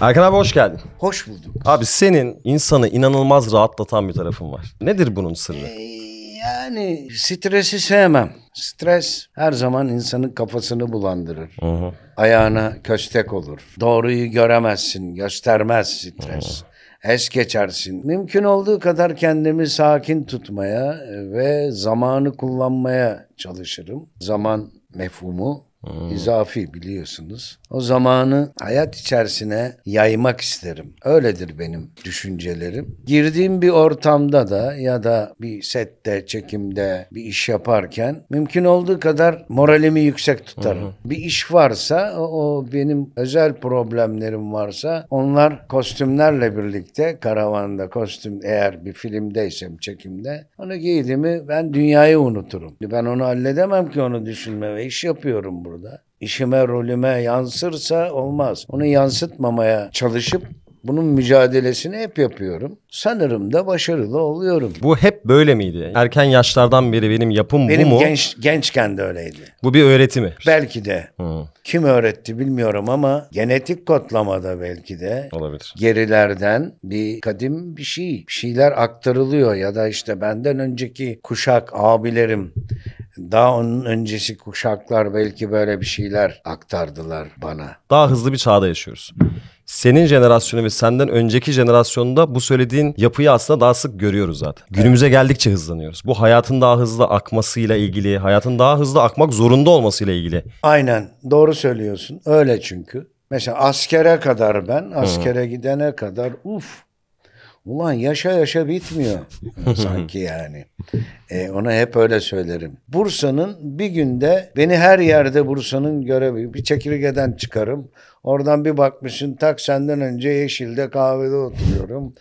Erkan abi hoş geldin. Hoş bulduk. Abi senin insanı inanılmaz rahatlatan bir tarafın var. Nedir bunun sırrı? Ee, yani stresi sevmem. Stres her zaman insanın kafasını bulandırır. Hı hı. Ayağına köstek olur. Doğruyu göremezsin, göstermez stres. Hı hı es geçersin. Mümkün olduğu kadar kendimi sakin tutmaya ve zamanı kullanmaya çalışırım. Zaman mefhumu Hmm. İzafi biliyorsunuz. O zamanı hayat içerisine yaymak isterim. Öyledir benim düşüncelerim. Girdiğim bir ortamda da ya da bir sette, çekimde bir iş yaparken mümkün olduğu kadar moralimi yüksek tutarım. Hmm. Bir iş varsa o, o benim özel problemlerim varsa onlar kostümlerle birlikte karavanda kostüm eğer bir filmdeysem çekimde onu giydiğimi ben dünyayı unuturum. Ben onu halledemem ki onu düşünme ve iş yapıyorum burada orada. İşime, rolüme yansırsa olmaz. Onu yansıtmamaya çalışıp bunun mücadelesini hep yapıyorum. Sanırım da başarılı oluyorum. Bu hep böyle miydi? Erken yaşlardan beri benim yapım benim bu mu? Benim genç, gençken de öyleydi. Bu bir öğreti mi? Belki de. Hı. Kim öğretti bilmiyorum ama genetik kodlamada belki de. Olabilir. Gerilerden bir kadim bir şey. Bir şeyler aktarılıyor ya da işte benden önceki kuşak abilerim daha onun öncesi kuşaklar belki böyle bir şeyler aktardılar bana. Daha hızlı bir çağda yaşıyoruz. Senin jenerasyonu ve senden önceki jenerasyonda bu söylediğin yapıyı aslında daha sık görüyoruz zaten. Günümüze geldikçe hızlanıyoruz. Bu hayatın daha hızlı akmasıyla ilgili, hayatın daha hızlı akmak zorunda olmasıyla ilgili. Aynen doğru söylüyorsun. Öyle çünkü. Mesela askere kadar ben, askere gidene kadar uf Ulan yaşa yaşa bitmiyor sanki yani. E, ona hep öyle söylerim. Bursa'nın bir günde beni her yerde Bursa'nın görevi bir çekirgeden çıkarım. Oradan bir bakmışsın tak senden önce Yeşil'de kahvede oturuyorum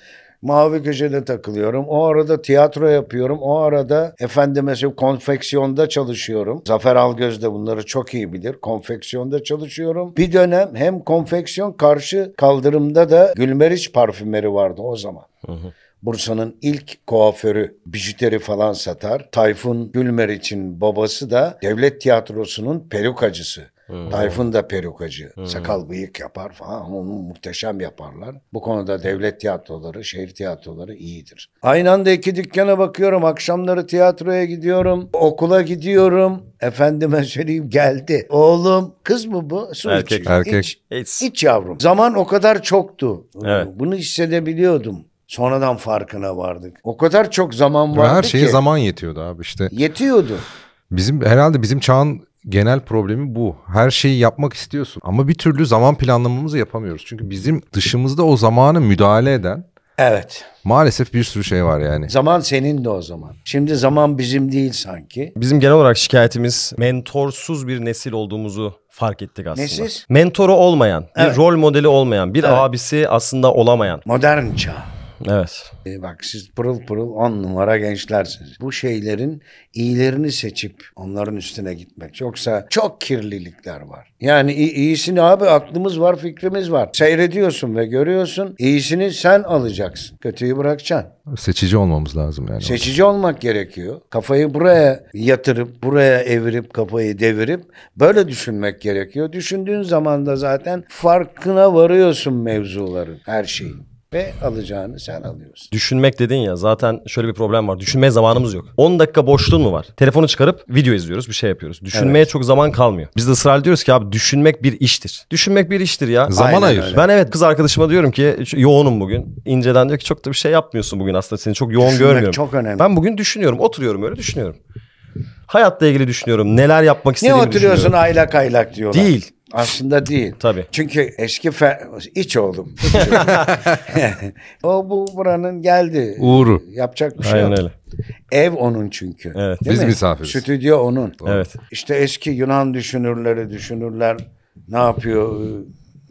mavi köşede takılıyorum. O arada tiyatro yapıyorum. O arada efendime söyleyeyim konfeksiyonda çalışıyorum. Zafer Algöz de bunları çok iyi bilir. Konfeksiyonda çalışıyorum. Bir dönem hem konfeksiyon karşı kaldırımda da Gülmeriç parfümeri vardı o zaman. Hı hı. Bursa'nın ilk kuaförü bijuteri falan satar. Tayfun Gülmer için babası da devlet tiyatrosunun perukacısı. Hmm. Tayfun da perukacı. Hmm. Sakal bıyık yapar falan ama onu muhteşem yaparlar. Bu konuda devlet tiyatroları, şehir tiyatroları iyidir. Aynı anda iki dükkana bakıyorum. Akşamları tiyatroya gidiyorum. Okula gidiyorum. Efendime söyleyeyim geldi. Oğlum kız mı bu? Su erkek. Iç. erkek. İç, iç yavrum. Zaman o kadar çoktu. Evet. Bunu hissedebiliyordum. Sonradan farkına vardık. O kadar çok zaman vardı Her şeye ki. zaman yetiyordu abi işte. Yetiyordu. Bizim herhalde bizim çağın genel problemi bu. Her şeyi yapmak istiyorsun ama bir türlü zaman planlamamızı yapamıyoruz. Çünkü bizim dışımızda o zamanı müdahale eden Evet. Maalesef bir sürü şey var yani. Zaman senin de o zaman. Şimdi zaman bizim değil sanki. Bizim genel olarak şikayetimiz mentorsuz bir nesil olduğumuzu fark ettik aslında. Nesiz? Mentoru olmayan, bir rol modeli olmayan, bir Evet. abisi aslında olamayan. Modern çağ. Evet. E bak siz pırıl pırıl on numara gençlersiniz. Bu şeylerin iyilerini seçip onların üstüne gitmek. Yoksa çok kirlilikler var. Yani iyisini abi aklımız var fikrimiz var. Seyrediyorsun ve görüyorsun. İyisini sen alacaksın. Kötüyü bırakacaksın. Seçici olmamız lazım yani. Seçici olmak gerekiyor. Kafayı buraya yatırıp, buraya evirip, kafayı devirip böyle düşünmek gerekiyor. Düşündüğün zaman da zaten farkına varıyorsun mevzuların her şeyin ve alacağını sen alıyorsun. Düşünmek dedin ya zaten şöyle bir problem var. Düşünmeye zamanımız yok. 10 dakika boşluğun mu var? Telefonu çıkarıp video izliyoruz bir şey yapıyoruz. Düşünmeye Evet. çok zaman kalmıyor. Biz de ısrar ediyoruz ki abi düşünmek bir iştir. Düşünmek bir iştir ya. Zaman Aynen ayır. öyle. Ben evet kız arkadaşıma diyorum ki yoğunum bugün. İnceden diyor ki çok da bir şey yapmıyorsun bugün aslında seni çok yoğun Düşünmek görmüyorum. çok önemli. Ben bugün düşünüyorum oturuyorum öyle düşünüyorum. Hayatla ilgili düşünüyorum. Neler yapmak istediğimi düşünüyorum. Niye oturuyorsun düşünüyorum. aylak aylak diyorlar. Değil. Aslında değil. Tabii. Çünkü eski fe, iç oğlum. o bu buranın geldi. Uğuru. Yapacak bir şey Aynen yok. öyle. Ev onun çünkü. Evet. Değil Biz mi? misafiriz. Stüdyo onun. Evet. İşte eski Yunan düşünürleri düşünürler. Ne yapıyor?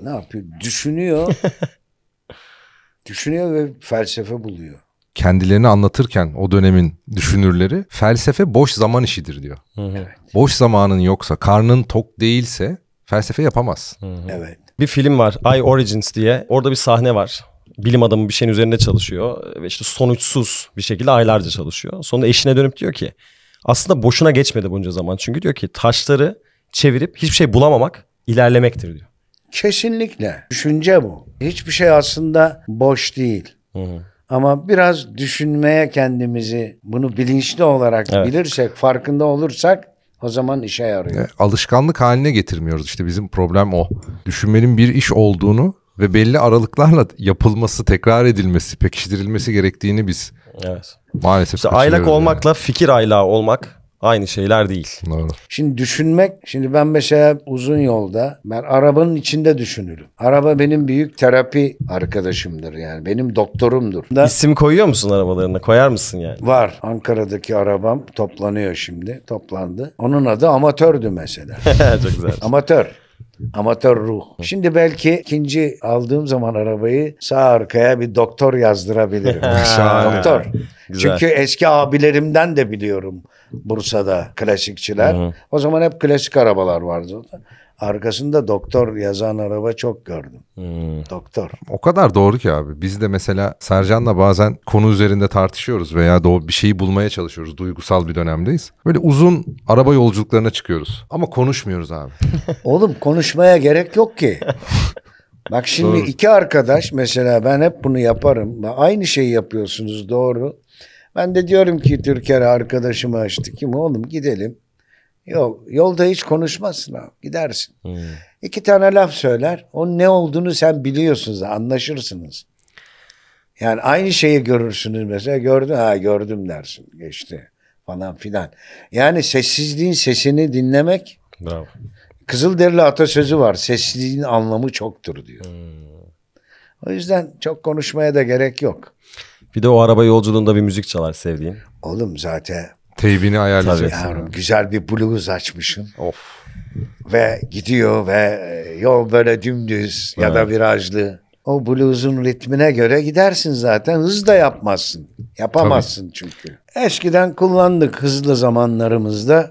Ne yapıyor? Düşünüyor. düşünüyor ve felsefe buluyor kendilerini anlatırken o dönemin düşünürleri felsefe boş zaman işidir diyor. Evet. Boş zamanın yoksa, karnın tok değilse felsefe yapamaz. Hı hı. Evet. Bir film var I Origins diye. Orada bir sahne var. Bilim adamı bir şeyin üzerinde çalışıyor ve işte sonuçsuz bir şekilde aylarca çalışıyor. Sonunda eşine dönüp diyor ki aslında boşuna geçmedi bunca zaman. Çünkü diyor ki taşları çevirip hiçbir şey bulamamak ilerlemektir diyor. Kesinlikle. Düşünce bu. Hiçbir şey aslında boş değil. Hı hı. Ama biraz düşünmeye kendimizi bunu bilinçli olarak evet. bilirsek, farkında olursak o zaman işe yarıyor. E, alışkanlık haline getirmiyoruz işte bizim problem o. Düşünmenin bir iş olduğunu ve belli aralıklarla yapılması, tekrar edilmesi, pekiştirilmesi gerektiğini biz Evet. Maalesef. İşte aylak olmakla yani. fikir aylağı olmak aynı şeyler değil. Doğru. Şimdi düşünmek, şimdi ben mesela uzun yolda ben arabanın içinde düşünürüm. Araba benim büyük terapi arkadaşımdır yani. Benim doktorumdur. Da, İsim koyuyor musun arabalarına? Koyar mısın yani? Var. Ankara'daki arabam toplanıyor şimdi. Toplandı. Onun adı amatördü mesela. Çok güzel. Amatör amatör ruh. Şimdi belki ikinci aldığım zaman arabayı sağ arkaya bir doktor yazdırabilirim. doktor. Güzel. Çünkü eski abilerimden de biliyorum Bursa'da klasikçiler. Hı hı. O zaman hep klasik arabalar vardı. Arkasında doktor yazan araba çok gördüm. Hmm. Doktor. O kadar doğru ki abi. Biz de mesela Sercan'la bazen konu üzerinde tartışıyoruz veya da bir şeyi bulmaya çalışıyoruz. Duygusal bir dönemdeyiz. Böyle uzun araba yolculuklarına çıkıyoruz. Ama konuşmuyoruz abi. Oğlum konuşmaya gerek yok ki. Bak şimdi doğru. iki arkadaş mesela ben hep bunu yaparım. Aynı şeyi yapıyorsunuz doğru. Ben de diyorum ki Türker arkadaşıma açtı. Kim oğlum gidelim Yok yolda hiç konuşmazsın abi. Gidersin. Hmm. İki tane laf söyler. Onun ne olduğunu sen biliyorsunuz. Anlaşırsınız. Yani aynı şeyi görürsünüz mesela. Gördün ha gördüm dersin. Geçti falan filan. Yani sessizliğin sesini dinlemek. Bravo. Kızılderili atasözü var. Sessizliğin anlamı çoktur diyor. Hmm. O yüzden çok konuşmaya da gerek yok. Bir de o araba yolculuğunda bir müzik çalar sevdiğin. Oğlum zaten Teybini ayarlayacaksın. Yani güzel bir bluz açmışsın. Of. Ve gidiyor ve e, yol böyle dümdüz evet. ya da virajlı. O bluzun ritmine göre gidersin zaten. Hız da yapmazsın. Yapamazsın Tabii. çünkü. Eskiden kullandık hızlı zamanlarımızda.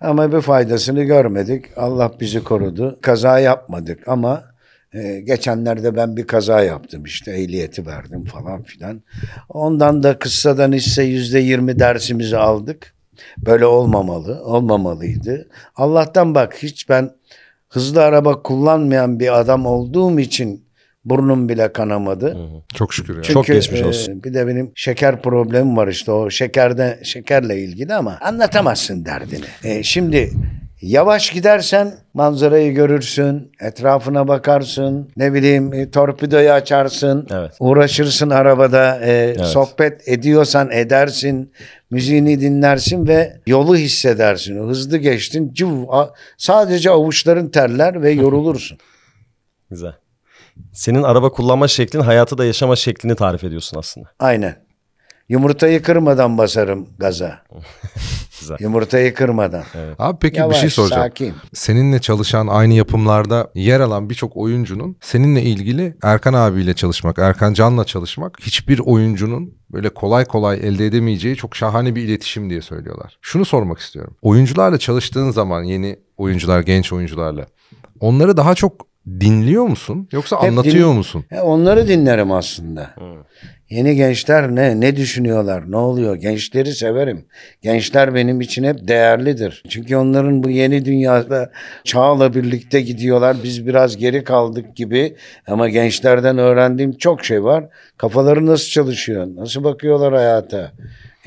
Ama bir faydasını görmedik. Allah bizi korudu. Kaza yapmadık ama ee, geçenlerde ben bir kaza yaptım işte ehliyeti verdim falan filan. Ondan da kıssadan ise yüzde yirmi dersimizi aldık. Böyle olmamalı, olmamalıydı. Allah'tan bak hiç ben hızlı araba kullanmayan bir adam olduğum için burnum bile kanamadı. Çok şükür. ya. Çünkü, Çok geçmiş e, olsun. E, bir de benim şeker problemim var işte o şekerde şekerle ilgili ama anlatamazsın derdini. E, şimdi Yavaş gidersen manzarayı görürsün, etrafına bakarsın, ne bileyim e, torpidoyu açarsın, evet. uğraşırsın arabada, e, evet. sohbet ediyorsan edersin, müziğini dinlersin ve yolu hissedersin. Hızlı geçtin, cıv, sadece avuçların terler ve yorulursun. Güzel. Senin araba kullanma şeklin hayatı da yaşama şeklini tarif ediyorsun aslında. Aynen. Yumurtayı kırmadan basarım gaza. Yumurtayı kırmadan. Evet. Abi peki Yavaş, bir şey soracağım. Sakin. Seninle çalışan aynı yapımlarda yer alan birçok oyuncunun seninle ilgili Erkan abiyle çalışmak, Erkan Can'la çalışmak hiçbir oyuncunun böyle kolay kolay elde edemeyeceği çok şahane bir iletişim diye söylüyorlar. Şunu sormak istiyorum. Oyuncularla çalıştığın zaman yeni oyuncular, genç oyuncularla onları daha çok dinliyor musun yoksa Hep anlatıyor din, musun? Onları dinlerim aslında. Evet. Yeni gençler ne ne düşünüyorlar? Ne oluyor? Gençleri severim. Gençler benim için hep değerlidir. Çünkü onların bu yeni dünyada çağla birlikte gidiyorlar. Biz biraz geri kaldık gibi ama gençlerden öğrendiğim çok şey var. Kafaları nasıl çalışıyor? Nasıl bakıyorlar hayata?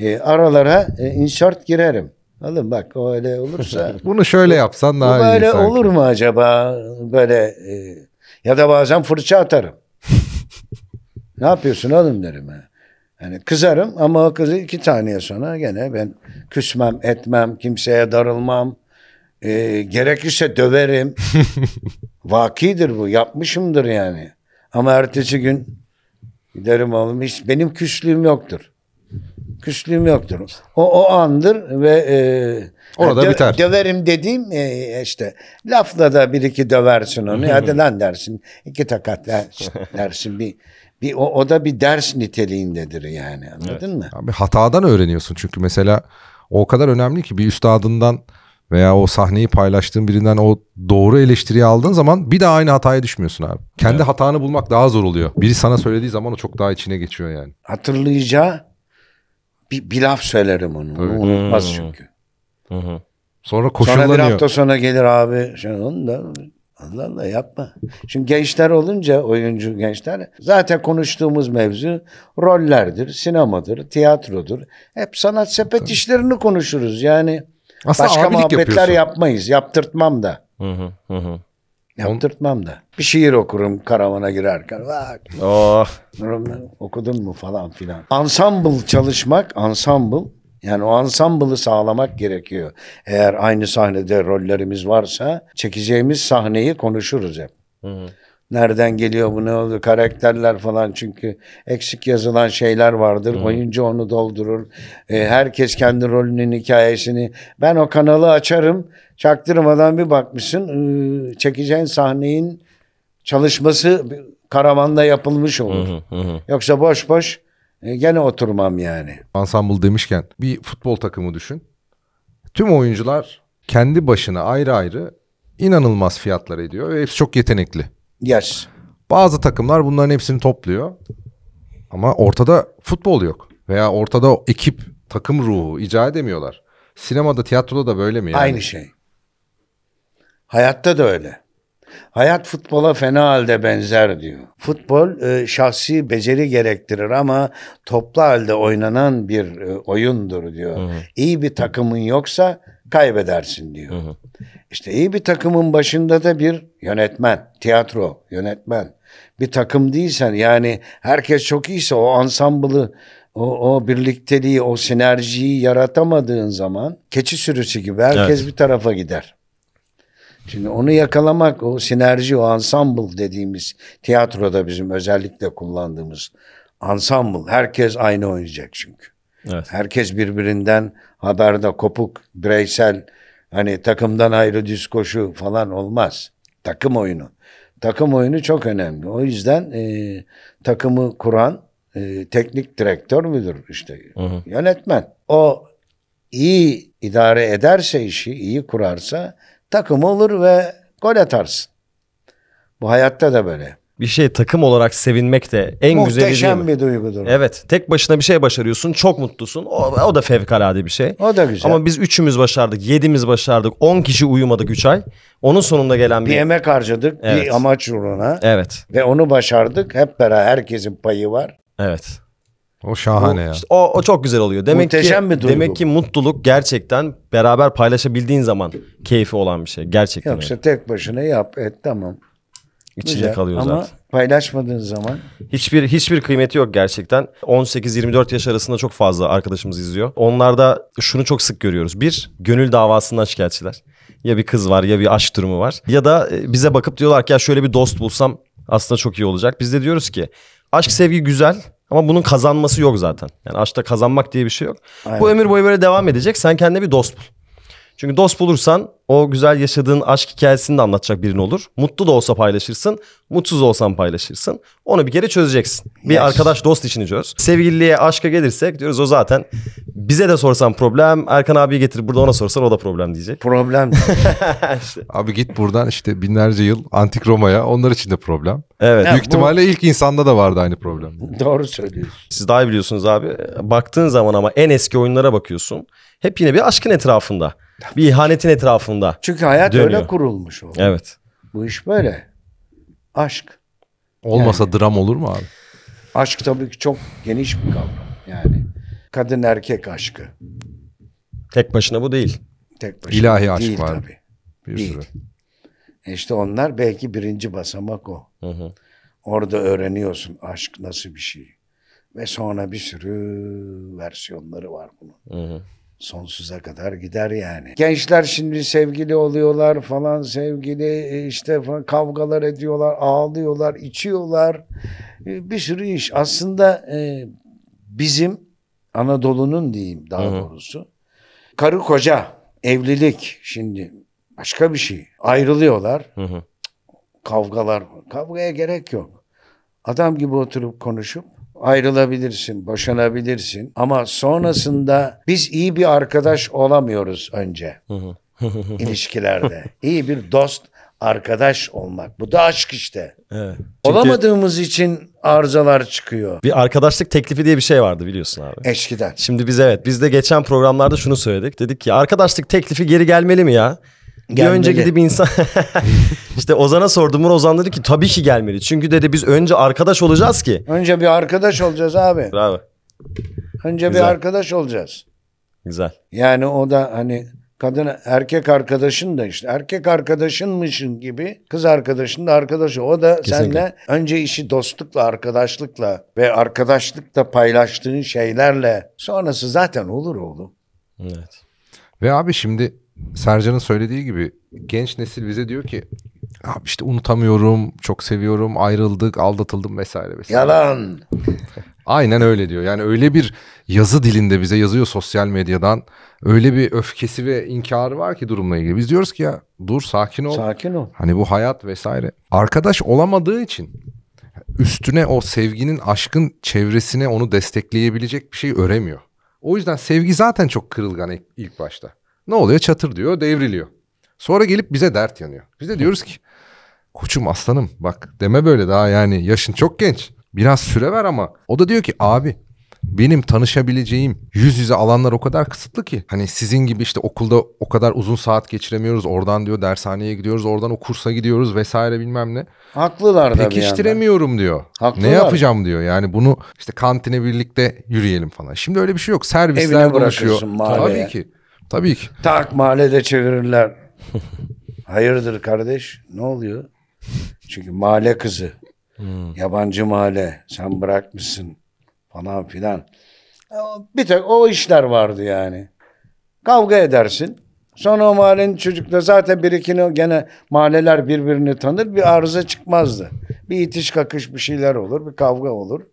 E, aralara e, insert girerim. Oğlum bak o öyle olursa. Bunu şöyle yapsan daha iyi. Böyle sanki. olur mu acaba? Böyle e, ya da bazen fırça atarım. ne yapıyorsun oğlum derim. Ha. Yani kızarım ama o kızı iki taneye sonra gene ben küsmem, etmem, kimseye darılmam. E, gerekirse döverim. Vakidir bu. Yapmışımdır yani. Ama ertesi gün giderim oğlum hiç benim küslüğüm yoktur. Küslüğüm yoktur. O, o andır ve e, Orada dö- biter. Döverim dediğim e, işte lafla da bir iki döversin onu. Hadi lan dersin. iki takat dersin. bir bir o, o da bir ders niteliğindedir yani. Anladın mı? Abi hatadan öğreniyorsun çünkü mesela o kadar önemli ki bir üstadından veya o sahneyi paylaştığın birinden o doğru eleştiriyi aldığın zaman bir daha aynı hataya düşmüyorsun abi. Kendi hatanı bulmak daha zor oluyor. Biri sana söylediği zaman o çok daha içine geçiyor yani. Hatırlayacağı bir, bir laf söylerim onu. Onu unutmaz hmm. çünkü. Hı hı. Sonra koşullanıyor. Sonra bir hafta sonra gelir abi. Şimdi onu da Allah Allah yapma. Şimdi gençler olunca oyuncu gençler zaten konuştuğumuz mevzu rollerdir, sinemadır, tiyatrodur. Hep sanat sepet Tabii. işlerini konuşuruz. Yani Aslında başka muhabbetler yapıyorsun. yapmayız. Yaptırtmam da. Hı hı hı. Yaptırtmam da. Bir şiir okurum karavana girerken. Bak. Oh. Okudun mu falan filan. Ensemble çalışmak, ensemble yani o ansambılı sağlamak gerekiyor. Eğer aynı sahnede rollerimiz varsa çekeceğimiz sahneyi konuşuruz hep. Hı hı. Nereden geliyor bu ne oldu? Karakterler falan çünkü eksik yazılan şeyler vardır. Hmm. Oyuncu onu doldurur. E, herkes kendi rolünün hikayesini. Ben o kanalı açarım. Çaktırmadan bir bakmışsın. E, çekeceğin sahnenin çalışması karavanda yapılmış olur. Hı hı Yoksa boş boş e, gene oturmam yani. Ensemble demişken bir futbol takımı düşün. Tüm oyuncular kendi başına ayrı ayrı inanılmaz fiyatlar ediyor ve hepsi çok yetenekli. Yer. Bazı takımlar bunların hepsini topluyor. Ama ortada futbol yok. Veya ortada ekip, takım ruhu icra edemiyorlar. Sinemada, tiyatroda da böyle mi yani? Aynı şey. Hayatta da öyle. Hayat futbola fena halde benzer diyor. Futbol e, şahsi beceri gerektirir ama toplu halde oynanan bir e, oyundur diyor. Hı. İyi bir takımın yoksa kaybedersin diyor. Hı hı. İşte iyi bir takımın başında da bir yönetmen, tiyatro yönetmen. Bir takım değilsen yani herkes çok iyiyse o ansamblı, o, o birlikteliği, o sinerjiyi yaratamadığın zaman keçi sürüsü gibi herkes evet. bir tarafa gider. Şimdi onu yakalamak o sinerji, o ensemble dediğimiz tiyatroda bizim özellikle kullandığımız ensemble. Herkes aynı oynayacak çünkü. Evet. Herkes birbirinden haberde kopuk, bireysel hani takımdan ayrı düz koşu falan olmaz. Takım oyunu. Takım oyunu çok önemli. O yüzden e, takımı kuran e, teknik direktör müdür işte hı hı. yönetmen. O iyi idare ederse işi, iyi kurarsa takım olur ve gol atarsın. Bu hayatta da böyle bir şey takım olarak sevinmek de en güzel güzeli değil bir duygudur. Evet. Tek başına bir şey başarıyorsun. Çok mutlusun. O, o da fevkalade bir şey. O da güzel. Ama biz üçümüz başardık. Yedimiz başardık. On kişi uyumadık üç ay. Onun sonunda gelen bir... Bir emek harcadık. Evet. Bir amaç uğruna. Evet. Ve onu başardık. Hep beraber herkesin payı var. Evet. O şahane o, ya. Işte o, o çok güzel oluyor. Demek Muhteşem ki bir duygu. demek ki mutluluk gerçekten beraber paylaşabildiğin zaman keyfi olan bir şey gerçekten. Yoksa öyle. tek başına yap et tamam. İçinde Güzel. kalıyor Ama zaten. paylaşmadığın zaman hiçbir hiçbir kıymeti yok gerçekten. 18-24 yaş arasında çok fazla arkadaşımız izliyor. Onlarda şunu çok sık görüyoruz. Bir, gönül davasından şikayetçiler. Ya bir kız var ya bir aşk durumu var. Ya da e, bize bakıp diyorlar ki ya şöyle bir dost bulsam aslında çok iyi olacak. Biz de diyoruz ki aşk sevgi güzel ama bunun kazanması yok zaten. Yani aşkta kazanmak diye bir şey yok. Aynen. Bu ömür boyu böyle devam edecek. Sen kendine bir dost bul. Çünkü dost bulursan o güzel yaşadığın aşk hikayesini de anlatacak birini olur. Mutlu da olsa paylaşırsın, mutsuz da olsan paylaşırsın. Onu bir kere çözeceksin. Bir yes. arkadaş dost işini çöz. Sevgililiğe, aşka gelirsek diyoruz o zaten bize de sorsan problem, Erkan abi getir burada ona sorsan o da problem diyecek. Problem. Abi git buradan işte binlerce yıl antik Roma'ya onlar için de problem. Evet. Ya Büyük bu... ihtimalle ilk insanda da vardı aynı problem. Doğru söylüyorsun. Siz daha iyi biliyorsunuz abi. Baktığın zaman ama en eski oyunlara bakıyorsun. Hep yine bir aşkın etrafında. Bir ihanetin etrafında. Çünkü hayat dönüyor. öyle kurulmuş o. Evet. Bu iş böyle. Aşk. Olmasa yani. dram olur mu abi? Aşk tabii ki çok geniş bir kavram. Yani kadın erkek aşkı. Tek başına bu değil. Tek başına İlahi aşk değil var. tabii. Bir değil. sürü. E işte onlar belki birinci basamak o. Hı hı. Orada öğreniyorsun aşk nasıl bir şey. Ve sonra bir sürü versiyonları var bunun. Hı hı sonsuza kadar gider yani. Gençler şimdi sevgili oluyorlar falan sevgili e, işte falan, kavgalar ediyorlar, ağlıyorlar, içiyorlar. E, bir sürü iş. Aslında e, bizim Anadolu'nun diyeyim daha Hı-hı. doğrusu. Karı koca, evlilik şimdi başka bir şey. Ayrılıyorlar. Hı-hı. Kavgalar. Kavgaya gerek yok. Adam gibi oturup konuşup ayrılabilirsin, boşanabilirsin ama sonrasında biz iyi bir arkadaş olamıyoruz önce ilişkilerde. İyi bir dost, arkadaş olmak. Bu da aşk işte. Evet. Çünkü Olamadığımız için arızalar çıkıyor. Bir arkadaşlık teklifi diye bir şey vardı biliyorsun abi. Eskiden. Şimdi biz evet biz de geçen programlarda şunu söyledik. Dedik ki arkadaşlık teklifi geri gelmeli mi ya? Gelmeli. Bir önce gidip insan... işte Ozan'a sordum. Ozan dedi ki tabii ki gelmeli. Çünkü dedi biz önce arkadaş olacağız ki. Önce bir arkadaş olacağız abi. Bravo. Önce Güzel. bir arkadaş olacağız. Güzel. Yani o da hani kadın erkek arkadaşın da işte erkek arkadaşınmışın gibi kız arkadaşın da arkadaşı. O da Kesinlikle. seninle önce işi dostlukla, arkadaşlıkla ve arkadaşlıkta paylaştığın şeylerle sonrası zaten olur oğlum. Evet. Ve abi şimdi Sercan'ın söylediği gibi genç nesil bize diyor ki abi işte unutamıyorum, çok seviyorum, ayrıldık, aldatıldım vesaire vesaire. Yalan. Aynen öyle diyor. Yani öyle bir yazı dilinde bize yazıyor sosyal medyadan. Öyle bir öfkesi ve inkarı var ki durumla ilgili. Biz diyoruz ki ya dur sakin ol. Sakin ol. Hani bu hayat vesaire. Arkadaş olamadığı için üstüne o sevginin aşkın çevresine onu destekleyebilecek bir şey öremiyor. O yüzden sevgi zaten çok kırılgan ilk başta. Ne oluyor? Çatır diyor, devriliyor. Sonra gelip bize dert yanıyor. Biz de diyoruz ki koçum aslanım bak deme böyle daha yani yaşın çok genç. Biraz süre ver ama. O da diyor ki abi benim tanışabileceğim yüz yüze alanlar o kadar kısıtlı ki. Hani sizin gibi işte okulda o kadar uzun saat geçiremiyoruz. Oradan diyor dershaneye gidiyoruz. Oradan o kursa gidiyoruz vesaire bilmem ne. Haklılar da Pekiştiremiyorum diyor. Haklılar. Ne yapacağım diyor. Yani bunu işte kantine birlikte yürüyelim falan. Şimdi öyle bir şey yok. Servisler Evine buluşuyor. Tabii ki. Tabii ki. Tak mahallede çevirirler. Hayırdır kardeş? Ne oluyor? Çünkü mahalle kızı. Hmm. Yabancı mahalle. Sen bırakmışsın falan filan. Bir tek o işler vardı yani. Kavga edersin. Sonra o mahallenin çocukları zaten bir ikini gene mahalleler birbirini tanır. Bir arıza çıkmazdı. Bir itiş kakış bir şeyler olur. Bir kavga olur.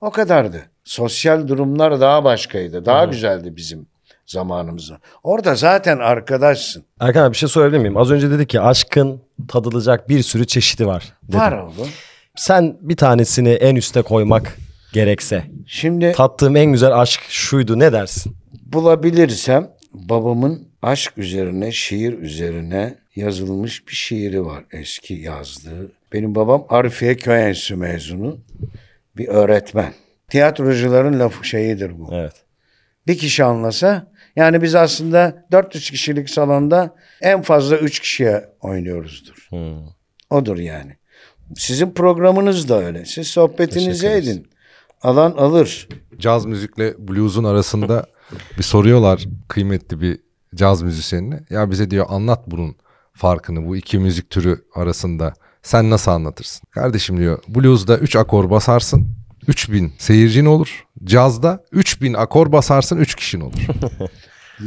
O kadardı. Sosyal durumlar daha başkaydı. Daha hmm. güzeldi bizim Zamanımızı. Orada zaten arkadaşsın. Erkan abi bir şey sorabilir miyim? Az önce dedi ki aşkın tadılacak bir sürü çeşidi var. Dedim. Var oğlum. Sen bir tanesini en üste koymak gerekse. Şimdi tattığım en güzel aşk şuydu ne dersin? Bulabilirsem babamın aşk üzerine, şiir üzerine yazılmış bir şiiri var eski yazdığı. Benim babam Arifiye Köy Enstitüsü mezunu bir öğretmen. Tiyatrocuların lafı şeyidir bu. Evet. Bir kişi anlasa yani biz aslında 400 kişilik salonda en fazla 3 kişiye oynuyoruzdur. Hmm. Odur yani. Sizin programınız da öyle. Siz sohbetinizi edin. Alan alır. Caz müzikle blues'un arasında bir soruyorlar kıymetli bir caz müzisyenine. Ya bize diyor anlat bunun farkını bu iki müzik türü arasında. Sen nasıl anlatırsın? Kardeşim diyor blues'da 3 akor basarsın 3000 seyircin olur. Cazda 3000 akor basarsın 3 kişin olur.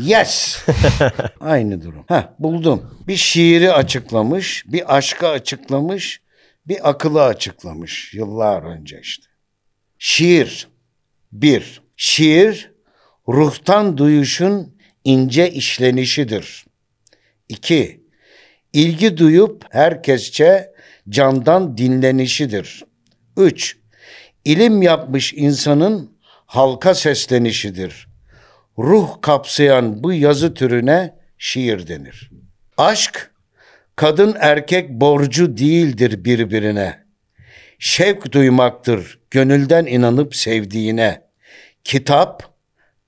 Yes. Aynı durum. Heh, buldum. Bir şiiri açıklamış, bir aşka açıklamış, bir akıla açıklamış yıllar önce işte. Şiir. Bir. Şiir ruhtan duyuşun ince işlenişidir. İki. İlgi duyup herkesçe candan dinlenişidir. Üç ilim yapmış insanın halka seslenişidir. Ruh kapsayan bu yazı türüne şiir denir. Aşk kadın erkek borcu değildir birbirine. Şevk duymaktır gönülden inanıp sevdiğine. Kitap,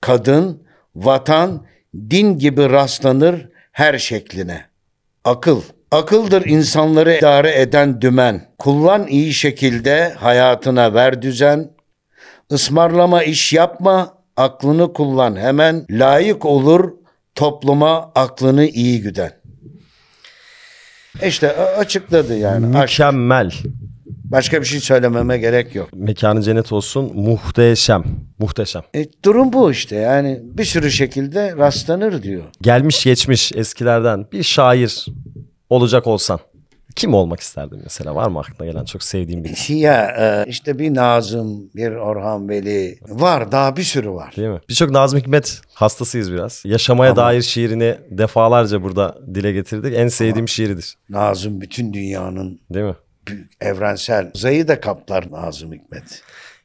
kadın, vatan, din gibi rastlanır her şekline. Akıl Akıldır insanları idare eden dümen. Kullan iyi şekilde hayatına ver düzen. Ismarlama iş yapma, aklını kullan hemen. Layık olur topluma aklını iyi güden. İşte açıkladı yani. Mükemmel. Başka bir şey söylememe gerek yok. Mekanı cennet olsun. Muhteşem. Muhteşem. E, durum bu işte. Yani bir sürü şekilde rastlanır diyor. Gelmiş geçmiş eskilerden bir şair olacak olsan kim olmak isterdin mesela? Var mı aklına gelen çok sevdiğin biri? Şey, ya e, işte bir Nazım, bir Orhan Veli var daha bir sürü var. Değil mi? Birçok Nazım Hikmet hastasıyız biraz. Yaşamaya Ama... dair şiirini defalarca burada dile getirdik. En sevdiğim Ama şiiridir. Nazım bütün dünyanın Değil mi? Büyük, evrensel uzayı da kaplar Nazım Hikmet.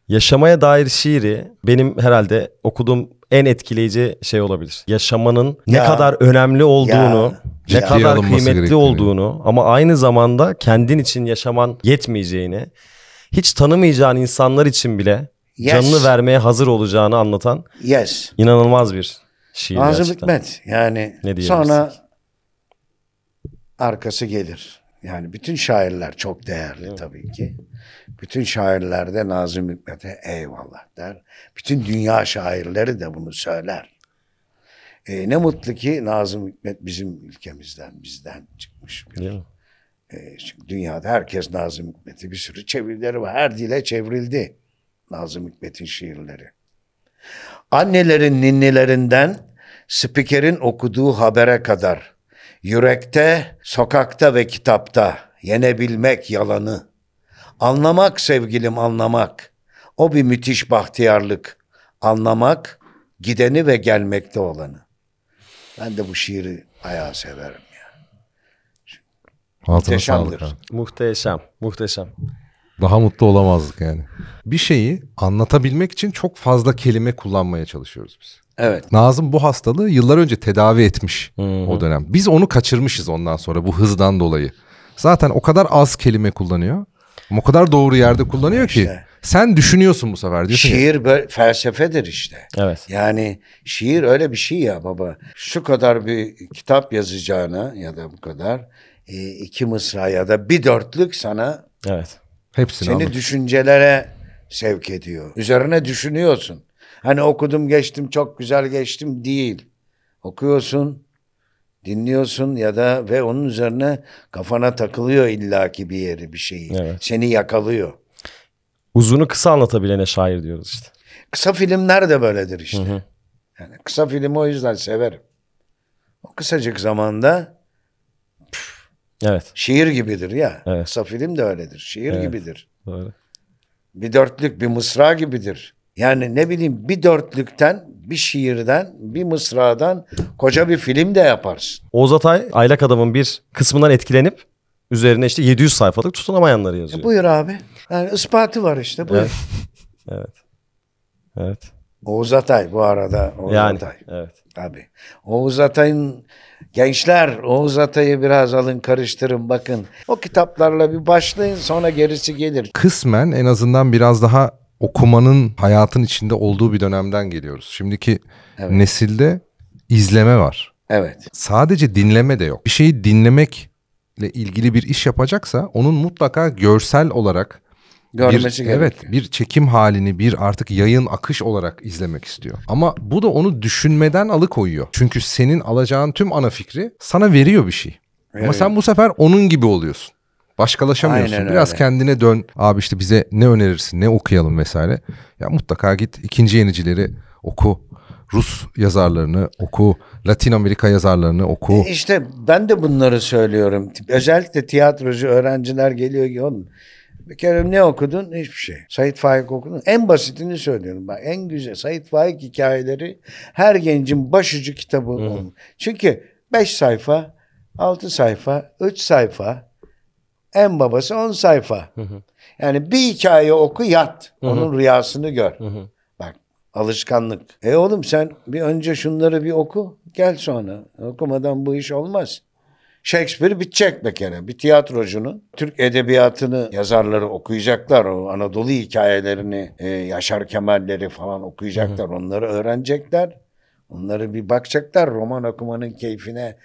Yaşamaya dair şiiri benim herhalde okuduğum en etkileyici şey olabilir. Yaşamanın ya, ne kadar önemli olduğunu ya ne kadar kıymetli olduğunu ama aynı zamanda kendin için yaşaman yetmeyeceğini, hiç tanımayacağın insanlar için bile yes. canını vermeye hazır olacağını anlatan yes. inanılmaz bir şiir Azim gerçekten. Hikmet yani ne sonra arkası gelir. Yani bütün şairler çok değerli evet. tabii ki. Bütün şairler de Nazım Hikmet'e eyvallah der. Bütün dünya şairleri de bunu söyler. E, ne mutlu ki Nazım Hikmet bizim ülkemizden, bizden çıkmış. Bir. E, çünkü dünyada herkes Nazım Hikmet'i bir sürü çevirileri var. Her dile çevrildi Nazım Hikmet'in şiirleri. Annelerin ninnilerinden spikerin okuduğu habere kadar yürekte, sokakta ve kitapta yenebilmek yalanı. Anlamak sevgilim anlamak. O bir müthiş bahtiyarlık. Anlamak gideni ve gelmekte olanı. Ben de bu şiiri ayağa severim ya. Muhteşemdir. Muhteşem, muhteşem. Daha mutlu olamazdık yani. Bir şeyi anlatabilmek için çok fazla kelime kullanmaya çalışıyoruz biz. Evet. Nazım bu hastalığı yıllar önce tedavi etmiş Hı-hı. o dönem. Biz onu kaçırmışız ondan sonra bu hızdan dolayı. Zaten o kadar az kelime kullanıyor. o kadar doğru yerde kullanıyor işte. ki. Sen düşünüyorsun bu sefer diyorsun. Şiir ya. böyle felsefedir işte. Evet. Yani şiir öyle bir şey ya baba. Şu kadar bir kitap yazacağına ya da bu kadar e, iki mısra ya da bir dörtlük sana Evet. Hepsini seni alır. düşüncelere sevk ediyor. Üzerine düşünüyorsun. Hani okudum geçtim çok güzel geçtim değil. Okuyorsun, dinliyorsun ya da ve onun üzerine kafana takılıyor illaki bir yeri bir şeyi. Evet. Seni yakalıyor. Uzunu kısa anlatabilene şair diyoruz işte. Kısa filmler de böyledir işte. Hı hı. Yani kısa filmi o yüzden severim. O kısacık zamanda püf, evet. şiir gibidir ya. Evet. Kısa film de öyledir. Şiir evet. gibidir. Doğru. Bir dörtlük bir mısra gibidir. Yani ne bileyim bir dörtlükten bir şiirden, bir mısradan koca bir film de yaparsın. Oğuz Atay Aylak Adam'ın bir kısmından etkilenip Üzerine işte 700 sayfalık tutunamayanları yazıyor. E buyur abi. Yani ispatı var işte buyur. Evet. evet. evet. Oğuz Atay bu arada. Oğuz yani, Atay. Evet. Tabii. Oğuz Atay'ın gençler Oğuz Atay'ı biraz alın karıştırın bakın. O kitaplarla bir başlayın sonra gerisi gelir. Kısmen en azından biraz daha okumanın hayatın içinde olduğu bir dönemden geliyoruz. Şimdiki evet. nesilde izleme var. Evet. Sadece dinleme de yok. Bir şeyi dinlemek ile ilgili bir iş yapacaksa onun mutlaka görsel olarak Görmesi bir, gerekiyor. Evet bir çekim halini bir artık yayın akış olarak izlemek istiyor. Ama bu da onu düşünmeden alıkoyuyor. Çünkü senin alacağın tüm ana fikri sana veriyor bir şey. Evet. Ama sen bu sefer onun gibi oluyorsun. Başkalaşamıyorsun. Aynen Biraz öyle. kendine dön. Abi işte bize ne önerirsin, ne okuyalım vesaire. Ya mutlaka git ikinci yenicileri oku. Rus yazarlarını oku, Latin Amerika yazarlarını oku. E işte ben de bunları söylüyorum. Özellikle tiyatrocu öğrenciler geliyor ki oğlum bir kere ne okudun? Hiçbir şey. Sait Faik okudun. En basitini söylüyorum. Bak en güzel Sait Faik hikayeleri her gencin başucu kitabı olmalı. Çünkü beş sayfa, altı sayfa, üç sayfa, en babası on sayfa. Hı hı. Yani bir hikaye oku yat. Hı hı. Onun rüyasını gör. Hı hı. Alışkanlık. E oğlum sen bir önce şunları bir oku gel sonra. Okumadan bu iş olmaz. Shakespeare bitecek bir kere. Bir tiyatrocunun Türk edebiyatını yazarları okuyacaklar. O Anadolu hikayelerini, e, Yaşar Kemal'leri falan okuyacaklar. Hı Onları öğrenecekler. Onları bir bakacaklar. Roman okumanın keyfine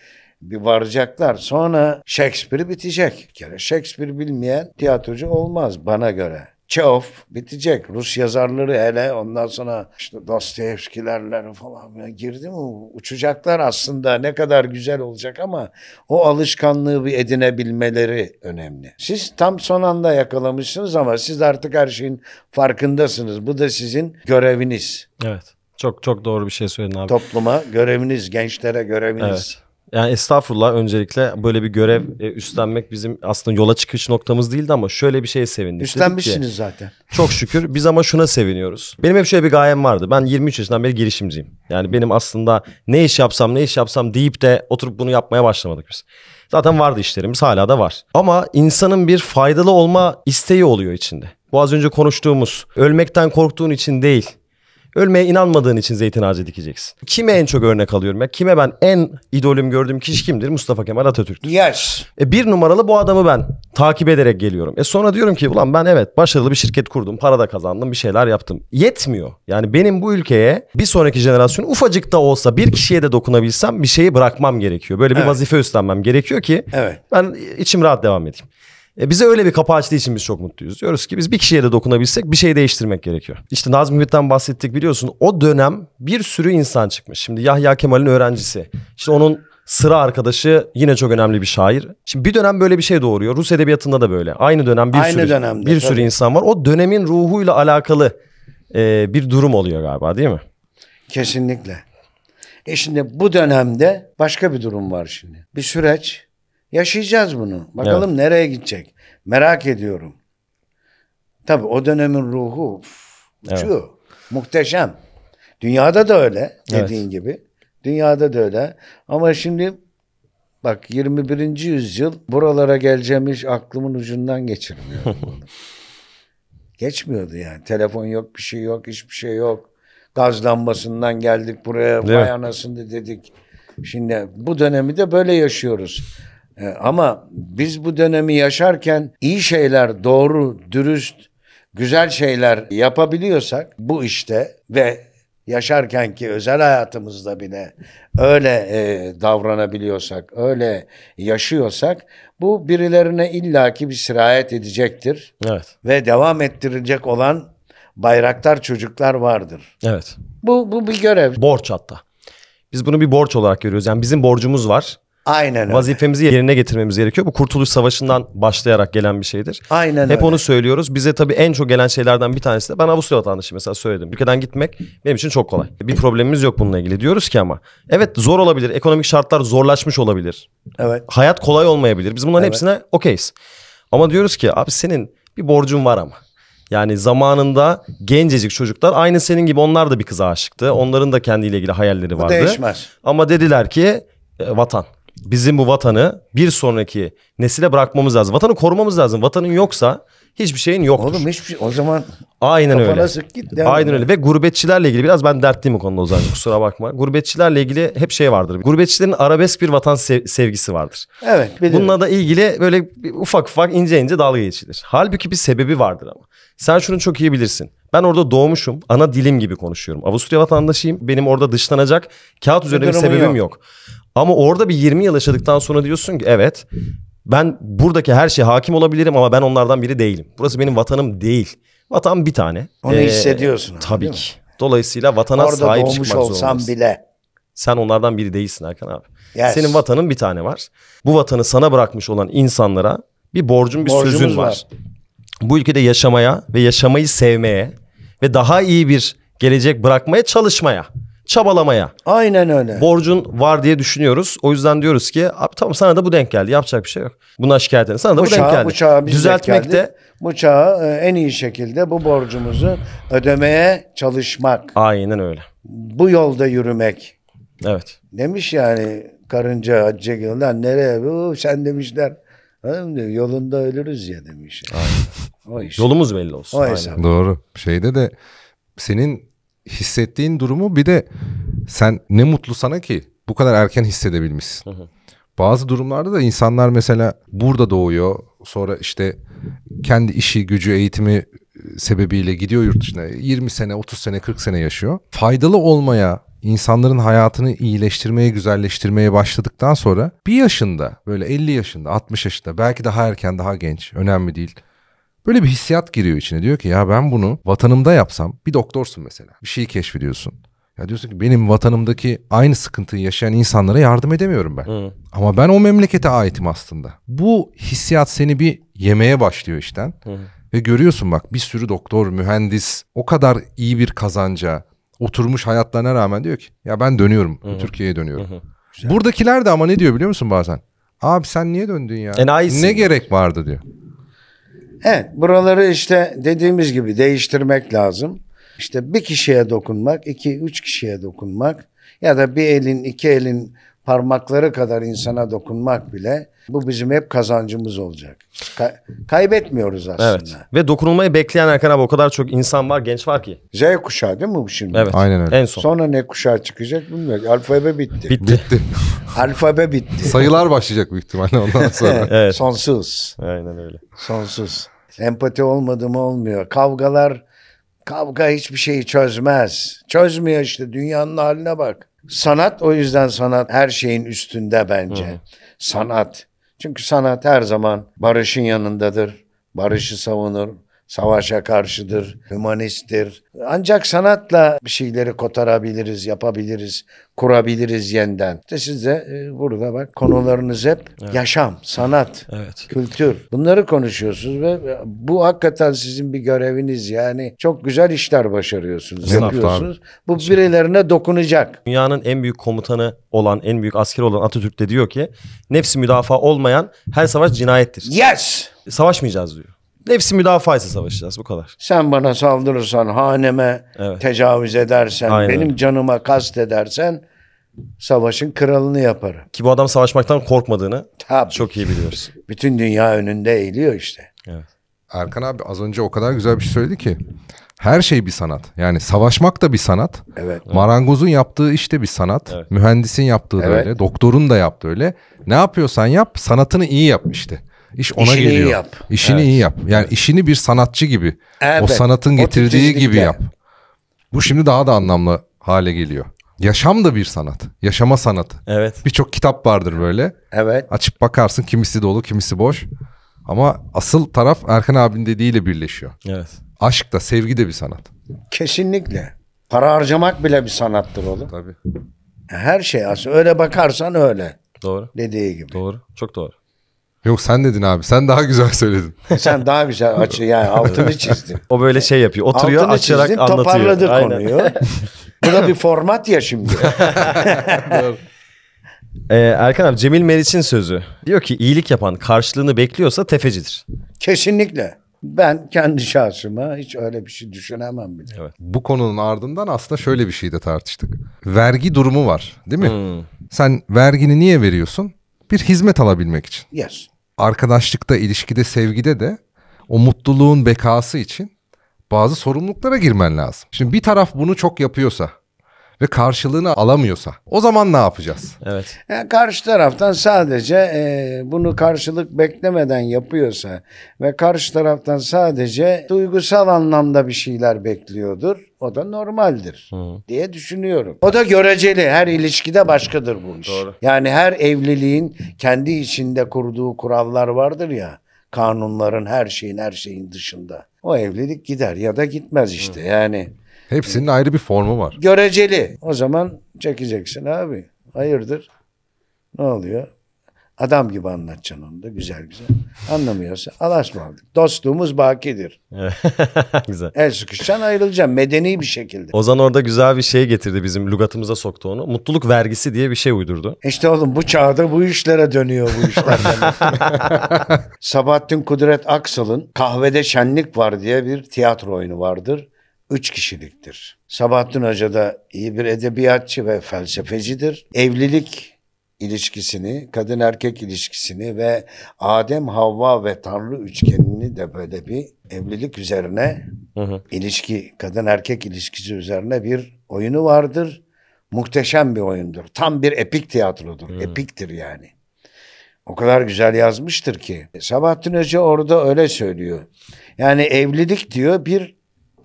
bir varacaklar. Sonra Shakespeare bitecek. Bir kere Shakespeare bilmeyen tiyatrocu olmaz bana göre. Çeov bitecek. Rus yazarları hele ondan sonra işte Dostoyevskilerler falan girdi mi uçacaklar aslında ne kadar güzel olacak ama o alışkanlığı bir edinebilmeleri önemli. Siz tam son anda yakalamışsınız ama siz artık her şeyin farkındasınız. Bu da sizin göreviniz. Evet. Çok çok doğru bir şey söyledin abi. Topluma göreviniz, gençlere göreviniz. Evet. Yani estağfurullah öncelikle böyle bir görev e, üstlenmek bizim aslında yola çıkış noktamız değildi ama şöyle bir şeye sevindik. Üstlenmişsiniz ki, zaten. Çok şükür biz ama şuna seviniyoruz. Benim hep şöyle bir gayem vardı. Ben 23 yaşından beri girişimciyim. Yani benim aslında ne iş yapsam ne iş yapsam deyip de oturup bunu yapmaya başlamadık biz. Zaten vardı işlerimiz hala da var. Ama insanın bir faydalı olma isteği oluyor içinde. Bu az önce konuştuğumuz ölmekten korktuğun için değil Ölmeye inanmadığın için zeytin ağacı dikeceksin. Kime en çok örnek alıyorum ya? Kime ben en idolüm gördüğüm kişi kimdir? Mustafa Kemal Atatürk. Yes. E bir numaralı bu adamı ben takip ederek geliyorum. E sonra diyorum ki ulan ben evet başarılı bir şirket kurdum. Para da kazandım. Bir şeyler yaptım. Yetmiyor. Yani benim bu ülkeye bir sonraki jenerasyon ufacık da olsa bir kişiye de dokunabilsem bir şeyi bırakmam gerekiyor. Böyle bir evet. vazife üstlenmem gerekiyor ki evet. ben içim rahat devam edeyim. E bize öyle bir kapı açtığı için biz çok mutluyuz. Diyoruz ki biz bir kişiye de dokunabilsek bir şey değiştirmek gerekiyor. İşte Nazım Hikmet'ten bahsettik biliyorsun. O dönem bir sürü insan çıkmış. Şimdi Yahya Kemal'in öğrencisi. İşte onun sıra arkadaşı yine çok önemli bir şair. Şimdi bir dönem böyle bir şey doğuruyor. Rus edebiyatında da böyle. Aynı dönem bir Aynı sürü dönemde, bir sürü tabii. insan var. O dönemin ruhuyla alakalı e, bir durum oluyor galiba değil mi? Kesinlikle. E şimdi bu dönemde başka bir durum var şimdi. Bir süreç Yaşayacağız bunu. Bakalım evet. nereye gidecek. Merak ediyorum. Tabii o dönemin ruhu uçuyor. Evet. Muhteşem. Dünyada da öyle dediğin evet. gibi. Dünyada da öyle. Ama şimdi bak 21. yüzyıl buralara geleceğim hiç aklımın ucundan geçirmiyor. Geçmiyordu yani. Telefon yok, bir şey yok, hiçbir şey yok. Gaz lambasından geldik buraya, vay anasını dedik. Şimdi bu dönemi de böyle yaşıyoruz. Ee, ama biz bu dönemi yaşarken iyi şeyler doğru, dürüst, güzel şeyler yapabiliyorsak bu işte ve yaşarken ki özel hayatımızda bile öyle e, davranabiliyorsak, öyle yaşıyorsak bu birilerine illaki bir sirayet edecektir. Evet. Ve devam ettirilecek olan bayraktar çocuklar vardır. Evet. Bu bu bir görev. Borç hatta. Biz bunu bir borç olarak görüyoruz. Yani bizim borcumuz var Aynen öyle. Vazifemizi yerine getirmemiz gerekiyor. Bu Kurtuluş Savaşı'ndan başlayarak gelen bir şeydir. Aynen Hep öyle. onu söylüyoruz. Bize tabii en çok gelen şeylerden bir tanesi de ben Avusturya vatandaşı mesela söyledim. Ülkeden gitmek benim için çok kolay. Bir problemimiz yok bununla ilgili. Diyoruz ki ama evet zor olabilir. Ekonomik şartlar zorlaşmış olabilir. Evet. Hayat kolay olmayabilir. Biz bunların evet. hepsine okeyiz. Ama diyoruz ki abi senin bir borcun var ama. Yani zamanında gencecik çocuklar aynı senin gibi onlar da bir kıza aşıktı. Onların da kendiyle ilgili hayalleri vardı. Bu değişmez. Ama dediler ki e, vatan bizim bu vatanı bir sonraki nesile bırakmamız lazım. Vatanı korumamız lazım. Vatanın yoksa hiçbir şeyin yok. Oğlum hiçbir şey o zaman Aynen öyle. Sık git, devam Aynen öyle. Ve gurbetçilerle ilgili biraz ben dertliyim bu konuda o zaman Kusura bakma. Gurbetçilerle ilgili hep şey vardır. Gurbetçilerin arabesk bir vatan sev- sevgisi vardır. Evet. Biliyorum. Bununla da ilgili böyle ufak ufak ince ince dalga geçilir. Halbuki bir sebebi vardır ama. Sen şunu çok iyi bilirsin. Ben orada doğmuşum. Ana dilim gibi konuşuyorum. Avusturya vatandaşıyım. Benim orada dışlanacak kağıt üzerine bir sebebim yok. yok. Ama orada bir 20 yıl yaşadıktan sonra diyorsun ki evet ben buradaki her şeye hakim olabilirim ama ben onlardan biri değilim. Burası benim vatanım değil. Vatan bir tane. Onu ee, hissediyorsun. Tabii ki. Dolayısıyla vatana Orada sahip çıkmak zorundasın. Orada olsam bile. Sen onlardan biri değilsin Hakan abi. Yes. Senin vatanın bir tane var. Bu vatanı sana bırakmış olan insanlara bir borcun bir Borcumuz sözün var. var. Bu ülkede yaşamaya ve yaşamayı sevmeye ve daha iyi bir gelecek bırakmaya çalışmaya çabalamaya. Aynen öyle. Borcun var diye düşünüyoruz. O yüzden diyoruz ki abi tamam sana da bu denk geldi. Yapacak bir şey yok. Buna şikayet edin. Sana da bu, bu denk geldi. Bu biz Düzeltmek de bu çağı e, en iyi şekilde bu borcumuzu ödemeye çalışmak. Aynen öyle. Bu yolda yürümek. Evet. Demiş yani karınca hacca gelen nereye bu sen demişler. yolunda ölürüz ya demiş. Aynen. O iş. Yolumuz belli olsun. O Aynen. Doğru. Şeyde de senin hissettiğin durumu bir de sen ne mutlu sana ki bu kadar erken hissedebilmişsin. Hı hı. Bazı durumlarda da insanlar mesela burada doğuyor sonra işte kendi işi gücü eğitimi e, sebebiyle gidiyor yurt dışına 20 sene 30 sene 40 sene yaşıyor. Faydalı olmaya insanların hayatını iyileştirmeye, güzelleştirmeye başladıktan sonra bir yaşında böyle 50 yaşında, 60 yaşında belki daha erken, daha genç önemli değil. Böyle bir hissiyat giriyor içine. Diyor ki ya ben bunu vatanımda yapsam bir doktorsun mesela. Bir şeyi keşfediyorsun. Ya diyorsun ki benim vatanımdaki aynı sıkıntıyı yaşayan insanlara yardım edemiyorum ben. Hı. Ama ben o memlekete aitim aslında. Bu hissiyat seni bir yemeye başlıyor işten. Hı. Ve görüyorsun bak bir sürü doktor, mühendis o kadar iyi bir kazanca oturmuş hayatlarına rağmen diyor ki ya ben dönüyorum. Türkiye'ye dönüyorum. Hı Buradakiler de ama ne diyor biliyor musun bazen? Abi sen niye döndün ya? Enayisi. Ne gerek vardı diyor. Evet buraları işte dediğimiz gibi değiştirmek lazım. İşte bir kişiye dokunmak, iki, üç kişiye dokunmak ya da bir elin, iki elin parmakları kadar insana dokunmak bile bu bizim hep kazancımız olacak. Ka- kaybetmiyoruz aslında. Evet. Ve dokunulmayı bekleyen Erkan abi o kadar çok insan var, genç var ki. Z kuşağı değil mi bu şimdi? Evet. Aynen öyle. En son. Sonra ne kuşağı çıkacak bilmiyorum. Alfabe bitti. Bitti. bitti. Alfabe bitti. Sayılar başlayacak büyük ihtimalle ondan sonra. evet. Sonsuz. Aynen öyle. Sonsuz. Empati olmadı mı olmuyor. Kavgalar, kavga hiçbir şeyi çözmez. Çözmüyor işte dünyanın haline bak. Sanat o yüzden sanat her şeyin üstünde bence. Hı. Sanat. Çünkü sanat her zaman barışın yanındadır. Barışı savunur, savaşa karşıdır, hümanisttir. Ancak sanatla bir şeyleri kotarabiliriz, yapabiliriz, kurabiliriz yeniden. İşte de e, burada bak konularınız hep evet. yaşam, sanat, evet. kültür. Bunları konuşuyorsunuz ve bu hakikaten sizin bir göreviniz. Yani çok güzel işler başarıyorsunuz, Sınavda yapıyorsunuz. Abi. Bu şey- birilerine dokunacak. Dünyanın en büyük komutanı olan, en büyük askeri olan Atatürk de diyor ki nefsi müdafaa olmayan her savaş cinayettir. Yes! Savaşmayacağız diyor. Hepsi müdafaaysa savaşacağız bu kadar. Sen bana saldırırsan, haneme evet. tecavüz edersen, Aynen. benim canıma kast edersen savaşın kralını yaparım. Ki bu adam savaşmaktan korkmadığını Tabii. çok iyi biliyoruz. Bütün dünya önünde eğiliyor işte. Evet. Erkan abi az önce o kadar güzel bir şey söyledi ki her şey bir sanat. Yani savaşmak da bir sanat. Evet. Marangozun yaptığı iş de bir sanat. Evet. Mühendisin yaptığı da evet. öyle. Doktorun da yaptığı öyle. Ne yapıyorsan yap sanatını iyi yap işte. İş ona işini geliyor. Iyi yap. İşini evet. iyi yap. Yani evet. işini bir sanatçı gibi. Evet. O sanatın getirdiği o gibi yap. Bu şimdi daha da anlamlı hale geliyor. Yaşam da bir sanat. Yaşama sanatı. Evet. Birçok kitap vardır böyle. Evet. Açıp bakarsın kimisi dolu kimisi boş. Ama asıl taraf Erkan abinin dediğiyle birleşiyor. Evet. Aşk da sevgi de bir sanat. Kesinlikle. Para harcamak bile bir sanattır oğlum. Tabii. Her şey aslında öyle bakarsan öyle. Doğru. Dediği gibi. Doğru. Çok doğru. Yok sen dedin abi. Sen daha güzel söyledin. sen daha güzel açı yani altını çizdin. o böyle şey yapıyor. Oturuyor altını açarak çizdin, anlatıyor. Toparladı Aynen. konuyu. Bu da bir format ya şimdi. Ee, Erkan abi Cemil Meriç'in sözü. Diyor ki iyilik yapan karşılığını bekliyorsa tefecidir. Kesinlikle. Ben kendi şahsıma hiç öyle bir şey düşünemem bile. Evet. Bu konunun ardından aslında şöyle bir şey de tartıştık. Vergi durumu var değil mi? Hmm. Sen vergini niye veriyorsun? bir hizmet alabilmek için. Yes. Arkadaşlıkta, ilişkide, sevgide de o mutluluğun bekası için bazı sorumluluklara girmen lazım. Şimdi bir taraf bunu çok yapıyorsa ve karşılığını alamıyorsa o zaman ne yapacağız? Evet. Yani e, karşı taraftan sadece e, bunu karşılık beklemeden yapıyorsa ve karşı taraftan sadece duygusal anlamda bir şeyler bekliyordur. O da normaldir Hı. diye düşünüyorum. O da göreceli. Her ilişkide başkadır bu iş. Doğru. Yani her evliliğin kendi içinde kurduğu kurallar vardır ya kanunların her şeyin her şeyin dışında. O evlilik gider ya da gitmez işte. Hı. Yani Hepsinin ayrı bir formu var. Göreceli. O zaman çekeceksin abi. Hayırdır? Ne oluyor? Adam gibi anlatacaksın onu da güzel güzel. Anlamıyorsa alaşmadık. Dostluğumuz bakidir. güzel. El sıkışacaksın ayrılacaksın medeni bir şekilde. Ozan orada güzel bir şey getirdi bizim lügatımıza soktu onu. Mutluluk vergisi diye bir şey uydurdu. İşte oğlum bu çağda bu işlere dönüyor bu işler. Sabahattin Kudret Aksal'ın Kahvede Şenlik Var diye bir tiyatro oyunu vardır üç kişiliktir. Sabahattin Hoca da iyi bir edebiyatçı ve felsefecidir. Evlilik ilişkisini, kadın erkek ilişkisini ve Adem, Havva ve Tanrı üçgenini de böyle bir evlilik üzerine hı hı. ilişki, kadın erkek ilişkisi üzerine bir oyunu vardır. Muhteşem bir oyundur. Tam bir epik tiyatrodur. Hı. Epiktir yani. O kadar güzel yazmıştır ki. Sabahattin Hoca orada öyle söylüyor. Yani evlilik diyor bir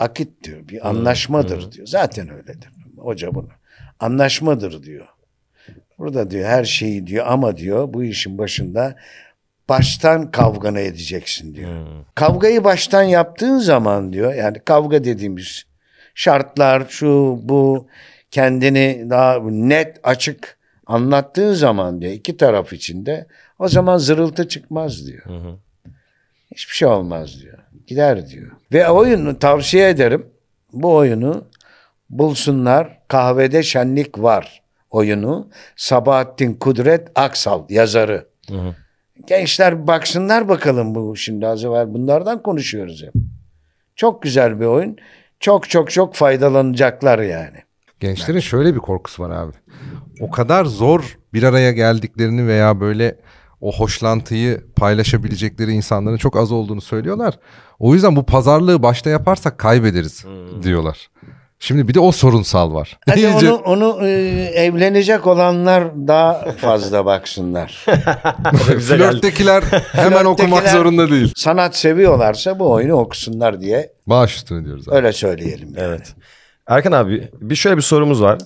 akit diyor. Bir anlaşmadır diyor. Zaten öyledir. Hoca bunu. Anlaşmadır diyor. Burada diyor her şeyi diyor ama diyor bu işin başında baştan kavganı edeceksin diyor. Hmm. Kavgayı baştan yaptığın zaman diyor yani kavga dediğimiz şartlar şu bu kendini daha net açık anlattığın zaman diyor iki taraf içinde o zaman zırıltı çıkmaz diyor. Hmm. Hiçbir şey olmaz diyor gider diyor. Ve oyunu tavsiye ederim. Bu oyunu bulsunlar. Kahvede şenlik var oyunu. Sabahattin Kudret Aksal yazarı. Hı hı. Gençler baksınlar bakalım bu şimdi az var bunlardan konuşuyoruz hep. Çok güzel bir oyun. Çok çok çok faydalanacaklar yani. Gençlerin şöyle bir korkusu var abi. O kadar zor bir araya geldiklerini veya böyle o hoşlantıyı paylaşabilecekleri insanların çok az olduğunu söylüyorlar. O yüzden bu pazarlığı başta yaparsak kaybederiz hmm. diyorlar. Şimdi bir de o sorunsal var. Hadi İyice... onu, onu e, evlenecek olanlar daha fazla baksınlar. Flörttekiler hemen okumak zorunda değil. Sanat seviyorlarsa bu oyunu okusunlar diye. Bağış üstüne diyoruz. Abi. Öyle söyleyelim. Yani. Evet. Erkan abi bir şöyle bir sorumuz var.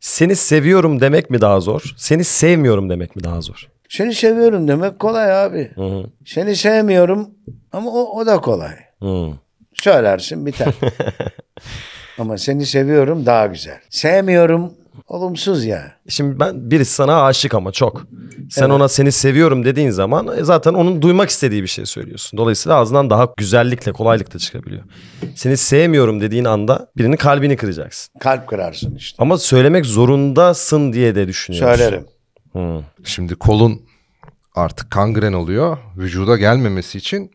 Seni seviyorum demek mi daha zor? Seni sevmiyorum demek mi daha zor? Seni seviyorum demek kolay abi. Hı hı. Seni sevmiyorum ama o, o da kolay. Hı. Söylersin biter. ama seni seviyorum daha güzel. Sevmiyorum olumsuz ya. Şimdi ben birisi sana aşık ama çok. Sen evet. ona seni seviyorum dediğin zaman e, zaten onun duymak istediği bir şey söylüyorsun. Dolayısıyla ağzından daha güzellikle, kolaylıkla çıkabiliyor. Seni sevmiyorum dediğin anda birinin kalbini kıracaksın. Kalp kırarsın işte. Ama söylemek zorundasın diye de düşünüyorsun. Söylerim. Hmm. Şimdi kolun artık kangren oluyor. Vücuda gelmemesi için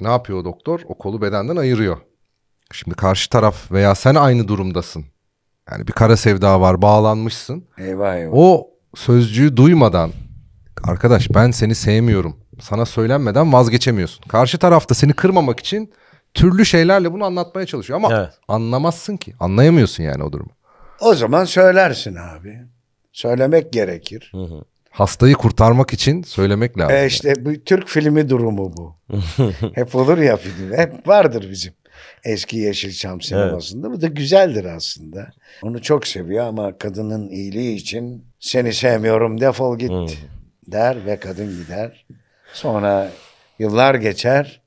ne yapıyor doktor? O kolu bedenden ayırıyor. Şimdi karşı taraf veya sen aynı durumdasın. Yani bir kara sevda var, bağlanmışsın. Eyvah eyvah. O sözcüğü duymadan arkadaş ben seni sevmiyorum. Sana söylenmeden vazgeçemiyorsun. Karşı tarafta seni kırmamak için türlü şeylerle bunu anlatmaya çalışıyor ama evet. anlamazsın ki. Anlayamıyorsun yani o durumu. O zaman söylersin abi söylemek gerekir. Hı hı. Hastayı kurtarmak için söylemek e lazım. E işte bu Türk filmi durumu bu. hep olur ya filmde. Hep vardır bizim eski Yeşilçam sinemasında. Evet. Bu da güzeldir aslında. Onu çok seviyor ama kadının iyiliği için seni sevmiyorum defol git hmm. der ve kadın gider. Sonra yıllar geçer.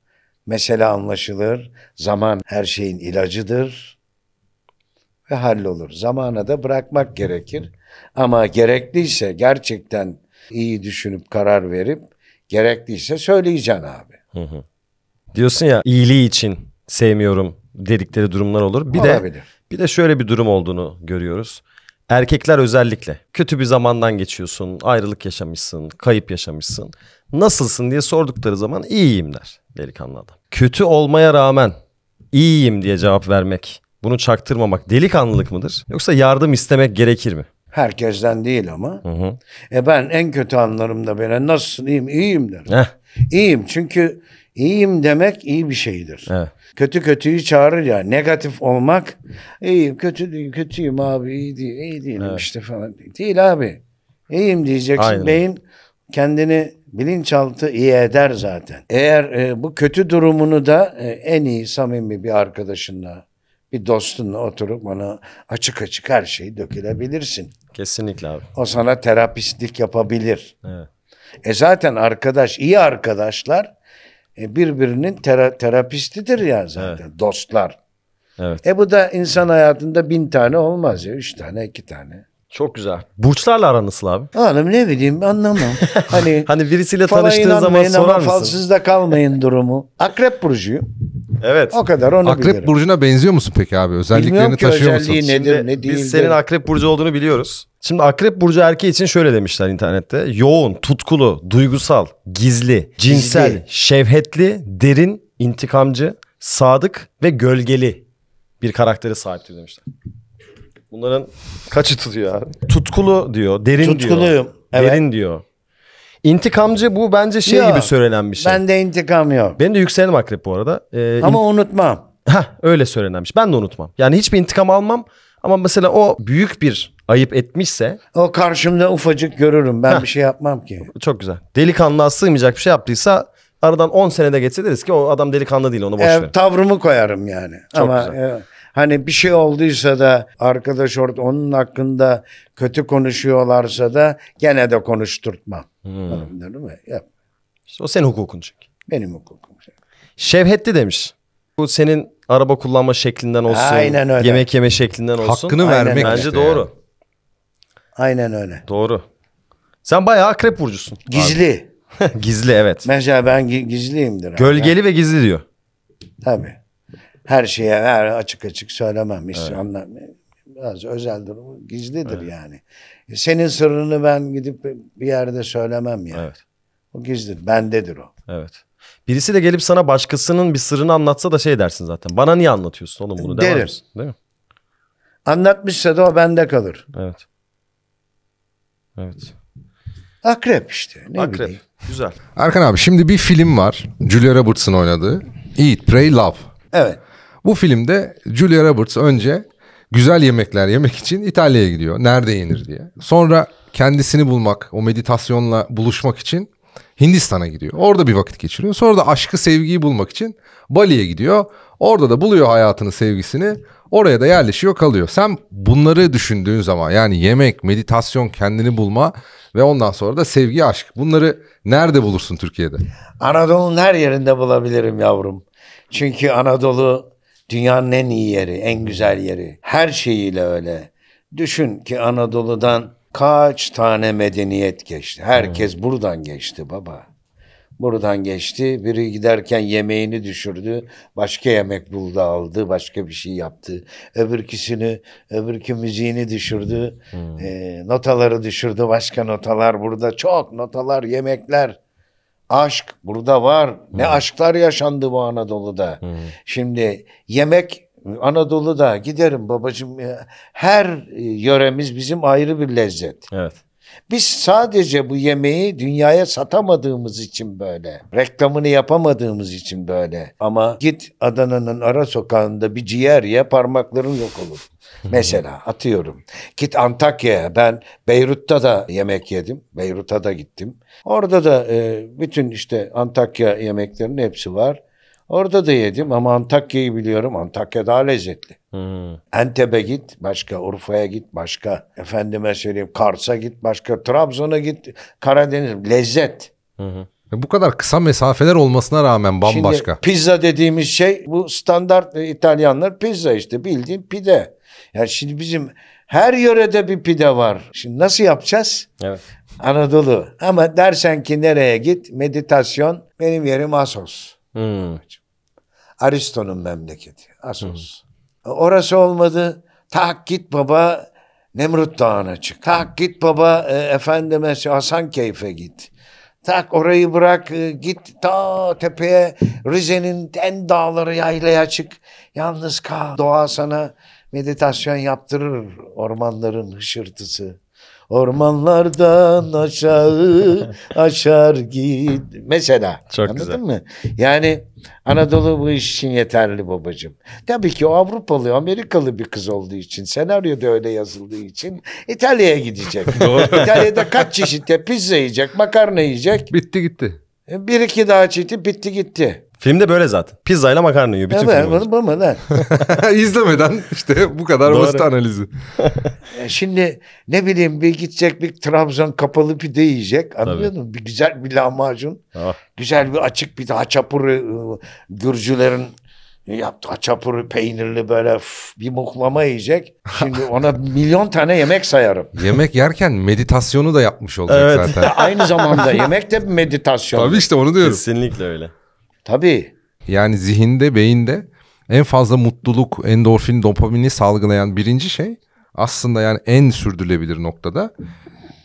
Mesele anlaşılır. Zaman her şeyin ilacıdır. Ve hallolur. Zamana da bırakmak gerekir. Ama gerekliyse gerçekten iyi düşünüp karar verip gerekliyse söyleyeceksin abi. Hı hı. Diyorsun ya iyiliği için sevmiyorum dedikleri durumlar olur. Bir Olabilir. de bir de şöyle bir durum olduğunu görüyoruz. Erkekler özellikle kötü bir zamandan geçiyorsun, ayrılık yaşamışsın, kayıp yaşamışsın. Nasılsın diye sordukları zaman iyiyim der delikanlı adam. Kötü olmaya rağmen iyiyim diye cevap vermek, bunu çaktırmamak delikanlılık mıdır? Yoksa yardım istemek gerekir mi? Herkesten değil ama. Hı hı. E ben en kötü anlarımda böyle nasılsın iyiyim iyiyim derim. Heh. İyiyim çünkü iyiyim demek iyi bir şeydir. Evet. Kötü kötüyü çağırır ya. Negatif olmak iyiyim kötü değil kötüyüm abi iyi değil iyi değilim evet. işte falan. Değil abi. İyiyim diyeceksin. Aynen. Beyin kendini bilinçaltı iyi eder zaten. Eğer e, bu kötü durumunu da e, en iyi samimi bir arkadaşınla bir dostunla oturup ona açık açık her şeyi dökülebilirsin. Kesinlikle abi. O sana terapistlik yapabilir. Evet. E zaten arkadaş, iyi arkadaşlar e, birbirinin tera terapistidir ya zaten evet. dostlar. Evet. E bu da insan hayatında bin tane olmaz ya. Üç tane, iki tane. Çok güzel. Burçlarla aran nasıl abi? Oğlum ne bileyim anlamam. Hani hani birisiyle tanıştığın zaman sorar ama mısın? falsızda kalmayın durumu. Akrep burcuyum. Evet. O kadar onu Akrep bilirim. burcuna benziyor musun peki abi? Özelliklerini Bilmiyorum ki taşıyor musun? özelliği nedir ne değildir. Biz senin akrep burcu olduğunu biliyoruz. Şimdi akrep burcu erkeği için şöyle demişler internette. Yoğun, tutkulu, duygusal, gizli, cinsel, Gizli. şevhetli, derin, intikamcı, sadık ve gölgeli bir karaktere sahiptir demişler. Bunların kaçı tutuyor abi? Tutkulu diyor, derin Tutkuluyum. diyor. Tutkuluyum. Evet. Derin diyor. İntikamcı bu bence şey yok, gibi söylenen bir şey. Ben de intikam yok. Benim de yükselen akrep bu arada. Ee, Ama unutmam. Heh, öyle söylenmiş. Şey. Ben de unutmam. Yani hiçbir intikam almam. Ama mesela o büyük bir ayıp etmişse... O karşımda ufacık görürüm. Ben heh, bir şey yapmam ki. Çok güzel. Delikanlı sığmayacak bir şey yaptıysa aradan 10 senede geçse deriz ki o adam delikanlı değil onu boş e, ver. Tavrımı koyarım yani. Çok Ama, güzel. Evet. Hani bir şey olduysa da arkadaş orada onun hakkında kötü konuşuyorlarsa da gene de konuşturtmam. Hmm. Değil mi? Yap. İşte o senin hukukun çünkü. Benim hukukum. Şevhetli demiş. Bu senin araba kullanma şeklinden olsun. Aynen öyle. Yemek yeme şeklinden olsun. Hakkını Aynen vermek. Bence işte doğru. Yani. Aynen öyle. Doğru. Sen bayağı akrep burcusun. Gizli. gizli evet. Mesela ben gizliyimdir. Gölgeli abi. ve gizli diyor. Tabii her şeye her açık açık söylemem. İslam'la evet. biraz özel durumu gizlidir evet. yani. E, senin sırrını ben gidip bir yerde söylemem yani. Evet. O gizlidir. Bendedir o. Evet. Birisi de gelip sana başkasının bir sırrını anlatsa da şey dersin zaten. Bana niye anlatıyorsun oğlum bunu? Derim. Misin, değil mi? Anlatmışsa da o bende kalır. Evet. Evet. Akrep işte. Ne Akrep. Bileyim. Güzel. Erkan abi şimdi bir film var. Julia Roberts'ın oynadığı. Eat, Pray, Love. Evet. Bu filmde Julia Roberts önce güzel yemekler yemek için İtalya'ya gidiyor. Nerede yenir diye. Sonra kendisini bulmak, o meditasyonla buluşmak için Hindistan'a gidiyor. Orada bir vakit geçiriyor. Sonra da aşkı, sevgiyi bulmak için Bali'ye gidiyor. Orada da buluyor hayatını, sevgisini. Oraya da yerleşiyor, kalıyor. Sen bunları düşündüğün zaman yani yemek, meditasyon, kendini bulma ve ondan sonra da sevgi, aşk. Bunları nerede bulursun Türkiye'de? Anadolu'nun her yerinde bulabilirim yavrum. Çünkü Anadolu Dünyanın en iyi yeri, en hmm. güzel yeri. Her şeyiyle öyle. Düşün ki Anadolu'dan kaç tane medeniyet geçti. Herkes hmm. buradan geçti baba. Buradan geçti. Biri giderken yemeğini düşürdü. Başka yemek buldu aldı. Başka bir şey yaptı. Öbürküsünü, öbürkü müziğini düşürdü. Hmm. E, notaları düşürdü. Başka notalar burada. Çok notalar, yemekler aşk burada var. Ne hmm. aşklar yaşandı bu Anadolu'da. Hmm. Şimdi yemek Anadolu'da giderim babacığım. Her e, yöremiz bizim ayrı bir lezzet. Evet. Biz sadece bu yemeği dünyaya satamadığımız için böyle. Reklamını yapamadığımız için böyle. Ama git Adana'nın ara sokağında bir ciğer ye parmakların yok olur. Mesela atıyorum. Git Antakya'ya ben Beyrut'ta da yemek yedim. Beyrut'a da gittim. Orada da e, bütün işte Antakya yemeklerinin hepsi var. Orada da yedim ama Antakya'yı biliyorum. Antakya daha lezzetli. Hmm. Entep'e git başka, Urfa'ya git başka. Efendime söyleyeyim Kars'a git başka, Trabzon'a git, Karadeniz. Lezzet. Hı e, Bu kadar kısa mesafeler olmasına rağmen bambaşka. Şimdi pizza dediğimiz şey bu standart e, İtalyanlar pizza işte bildiğin pide. Yani şimdi bizim her yörede bir pide var. Şimdi nasıl yapacağız? Evet. Anadolu. Ama dersen ki nereye git? Meditasyon. Benim yerim Asos. Hmm. Aristo'nun memleketi. Asos. Hı. Orası olmadı. Ta git baba Nemrut Dağı'na çık. Ta git baba e, efendime Hasan Keyfe git. Tak orayı bırak e, git ta tepeye Rize'nin en dağları yaylaya çık. Yalnız kal. Doğa sana meditasyon yaptırır ormanların hışırtısı. Ormanlardan aşağı aşar git. Mesela. Çok anladın güzel. mı? Yani Anadolu bu iş için yeterli babacığım. Tabii ki o Avrupalı, Amerikalı bir kız olduğu için, senaryo da öyle yazıldığı için İtalya'ya gidecek. İtalya'da kaç çeşitte pizza yiyecek, makarna yiyecek. Bitti gitti. Bir iki daha çeşit bitti gitti. Filmde böyle zaten. Pizza ile makarna yiyor bütün evet, film. Evet, İzlemeden işte bu kadar Doğru. basit analizi. E, şimdi ne bileyim bir gidecek bir Trabzon kapalı pide yiyecek. Anlıyor musun? Bir güzel bir lahmacun. Ah. Güzel bir açık bir de haçapuru e, Gürcülerin yaptı haçapuru peynirli böyle ff, bir muklama yiyecek. Şimdi ona milyon tane yemek sayarım. Yemek yerken meditasyonu da yapmış olacak evet. zaten. Aynı zamanda yemek de meditasyon. Tabii işte onu diyorum. Kesinlikle öyle. Tabii. Yani zihinde, beyinde en fazla mutluluk, endorfin, dopamini salgılayan birinci şey aslında yani en sürdürülebilir noktada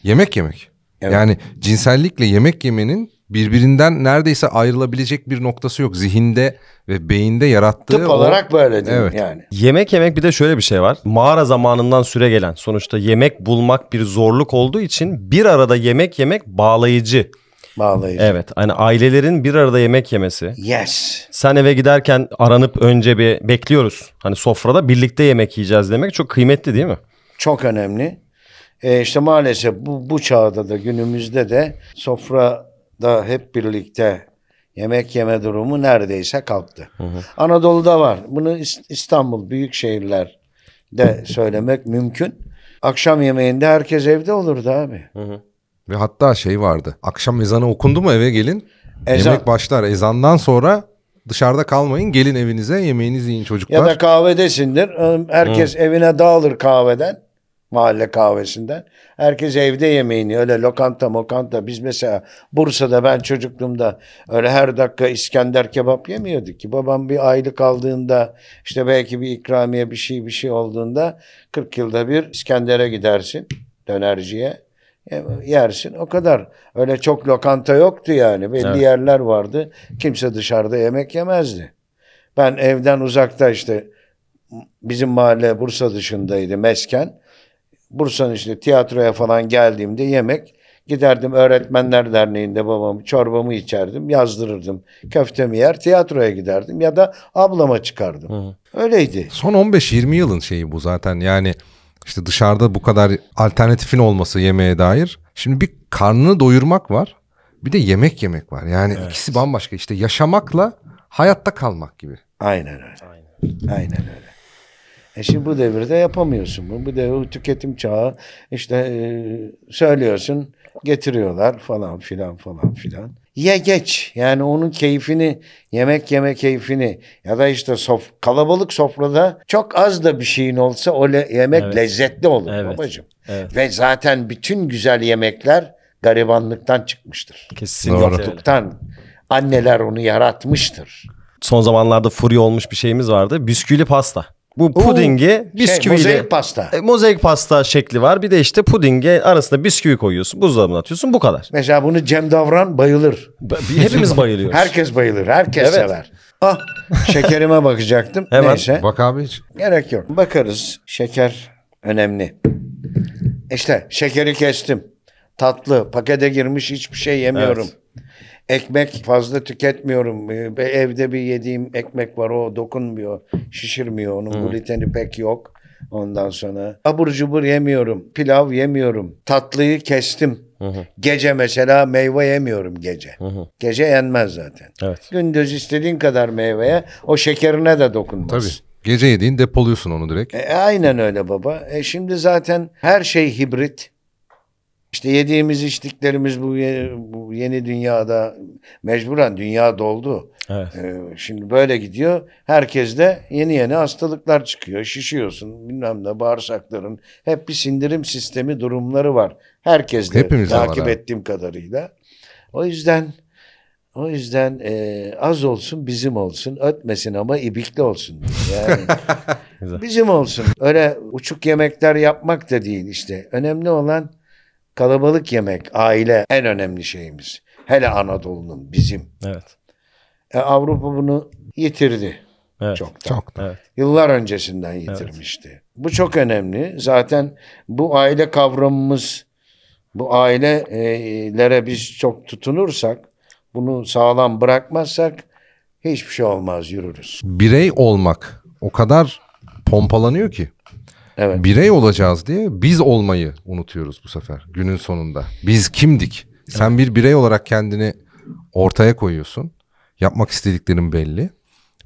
yemek yemek. Evet. Yani cinsellikle yemek yemenin birbirinden neredeyse ayrılabilecek bir noktası yok. Zihinde ve beyinde yarattığı Tıp o... böyle değil evet. yani. Yemek yemek bir de şöyle bir şey var. Mağara zamanından süre gelen sonuçta yemek bulmak bir zorluk olduğu için bir arada yemek yemek bağlayıcı. Bağlayıcı. Evet. Hani ailelerin bir arada yemek yemesi. Yes. Sen eve giderken aranıp önce bir bekliyoruz. Hani sofrada birlikte yemek yiyeceğiz demek çok kıymetli değil mi? Çok önemli. E işte maalesef bu, bu çağda da günümüzde de sofrada hep birlikte yemek yeme durumu neredeyse kalktı. Hı hı. Anadolu'da var. Bunu İstanbul büyük şehirler de söylemek mümkün. Akşam yemeğinde herkes evde olurdu abi. Hı hı. Ve hatta şey vardı. Akşam ezanı okundu mu eve gelin. Ezan. Yemek başlar. Ezandan sonra dışarıda kalmayın. Gelin evinize yemeğinizi yiyin çocuklar. Ya da kahvedesindir. Herkes Hı. evine dağılır kahveden. Mahalle kahvesinden. Herkes evde yemeğini öyle lokanta mokanta. Biz mesela Bursa'da ben çocukluğumda öyle her dakika İskender kebap yemiyorduk ki. Babam bir aylık aldığında işte belki bir ikramiye bir şey bir şey olduğunda 40 yılda bir İskender'e gidersin dönerciye. E, yersin o kadar. Öyle çok lokanta yoktu yani. Belli evet. yerler vardı. Kimse dışarıda yemek yemezdi. Ben evden uzakta işte bizim mahalle Bursa dışındaydı mesken. Bursa'nın işte tiyatroya falan geldiğimde yemek giderdim öğretmenler derneğinde babamı çorbamı içerdim yazdırırdım köftemi yer tiyatroya giderdim ya da ablama çıkardım. Hı. Öyleydi. Son 15-20 yılın şeyi bu zaten yani işte dışarıda bu kadar alternatifin olması yemeğe dair. Şimdi bir karnını doyurmak var. Bir de yemek yemek var. Yani evet. ikisi bambaşka. İşte yaşamakla hayatta kalmak gibi. Aynen öyle. Aynen, öyle. E şimdi bu devirde yapamıyorsun bunu. Bu devir tüketim çağı. İşte e, söylüyorsun, getiriyorlar falan filan falan filan ye geç. Yani onun keyfini, yemek yeme keyfini ya da işte sof kalabalık sofrada çok az da bir şeyin olsa o le yemek evet. lezzetli olur evet. babacığım. Evet. Ve zaten bütün güzel yemekler garibanlıktan çıkmıştır. Kesinlikle. Yokluktan. Anneler onu yaratmıştır. Son zamanlarda furi olmuş bir şeyimiz vardı. Bisküvili pasta. Bu pudingi Oo, şey, bisküviyle. Şey, mozaik pasta. E, mozaik pasta şekli var. Bir de işte pudinge arasında bisküvi koyuyorsun. Buzdolabına atıyorsun. Bu kadar. Mesela bunu Cem Davran bayılır. Ba hepimiz bayılıyoruz. Herkes bayılır. Herkes evet. sever. Ah şekerime bakacaktım. Hemen. Neyse. Bak abi hiç. Gerek yok. Bakarız. Şeker önemli. İşte şekeri kestim. Tatlı. Pakete girmiş hiçbir şey yemiyorum. Evet. Ekmek fazla tüketmiyorum. Ee, evde bir yediğim ekmek var o dokunmuyor, şişirmiyor. Onun gluteni pek yok. Ondan sonra abur cubur yemiyorum, pilav yemiyorum, tatlıyı kestim. Hı hı. Gece mesela meyve yemiyorum gece. Hı hı. Gece yenmez zaten. Evet. Gündüz istediğin kadar meyveye o şekerine de dokunmaz. Tabii. Gece yediğin depoluyorsun onu direkt. E, aynen öyle baba. E, şimdi zaten her şey hibrit. İşte yediğimiz içtiklerimiz bu yeni, bu yeni dünyada mecburen dünya doldu. Evet. Ee, şimdi böyle gidiyor. Herkes de yeni yeni hastalıklar çıkıyor. Şişiyorsun bilmem ne bağırsakların. Hep bir sindirim sistemi durumları var. Herkes de Hepimiz takip var, ettiğim kadarıyla. O yüzden o yüzden e, az olsun bizim olsun. Ötmesin ama ibikli olsun. Yani bizim olsun. Öyle uçuk yemekler yapmak da değil işte. Önemli olan Kalabalık yemek, aile en önemli şeyimiz. Hele Anadolu'nun bizim. Evet. E, Avrupa bunu yitirdi. Evet. Çoktan. Çoktan. Evet. Yıllar öncesinden yitirmişti. Evet. Bu çok önemli. Zaten bu aile kavramımız, bu ailelere biz çok tutunursak, bunu sağlam bırakmazsak hiçbir şey olmaz, yürürüz. Birey olmak o kadar pompalanıyor ki. Evet. Birey olacağız diye biz olmayı unutuyoruz bu sefer günün sonunda. Biz kimdik? Sen bir birey olarak kendini ortaya koyuyorsun. Yapmak istediklerin belli.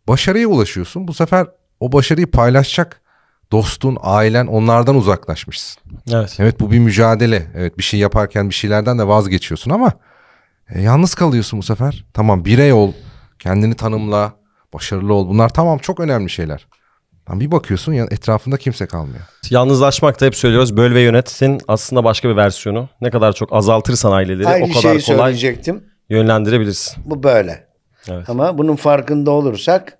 Başarıya ulaşıyorsun. Bu sefer o başarıyı paylaşacak dostun, ailen onlardan uzaklaşmışsın. Evet. Evet bu bir mücadele. Evet bir şey yaparken bir şeylerden de vazgeçiyorsun ama e, yalnız kalıyorsun bu sefer. Tamam birey ol, kendini tanımla, başarılı ol. Bunlar tamam çok önemli şeyler. Lan bir bakıyorsun ya etrafında kimse kalmıyor. Yalnızlaşmak da hep söylüyoruz. Böl ve yönetsin aslında başka bir versiyonu. Ne kadar çok azaltırsan aileleri Aynı o kadar şeyi kolay söyleyecektim. yönlendirebilirsin. Bu böyle. Evet. Ama bunun farkında olursak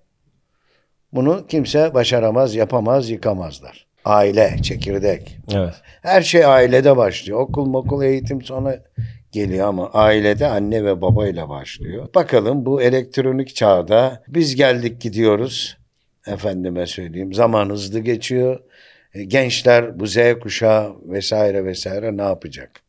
bunu kimse başaramaz, yapamaz, yıkamazlar. Aile, çekirdek. Evet. Her şey ailede başlıyor. Okul mokul eğitim sonra geliyor ama ailede anne ve babayla başlıyor. Bakalım bu elektronik çağda biz geldik gidiyoruz efendime söyleyeyim. Zaman hızlı geçiyor. E, gençler bu Z kuşağı vesaire vesaire ne yapacak?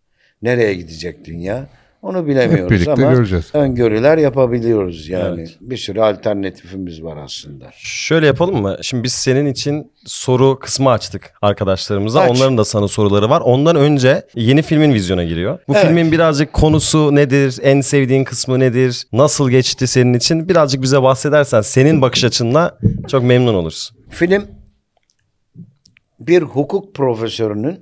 Nereye gidecek dünya? Onu bilemiyoruz Hep birlikte ama göreceğiz. öngörüler yapabiliyoruz yani. Evet. Bir sürü alternatifimiz var aslında. Şöyle yapalım mı? Şimdi biz senin için soru kısmı açtık arkadaşlarımıza. Aç. Onların da sana soruları var. Ondan önce yeni filmin vizyona giriyor. Bu evet. filmin birazcık konusu nedir? En sevdiğin kısmı nedir? Nasıl geçti senin için? Birazcık bize bahsedersen senin bakış açınla çok memnun oluruz. Film bir hukuk profesörünün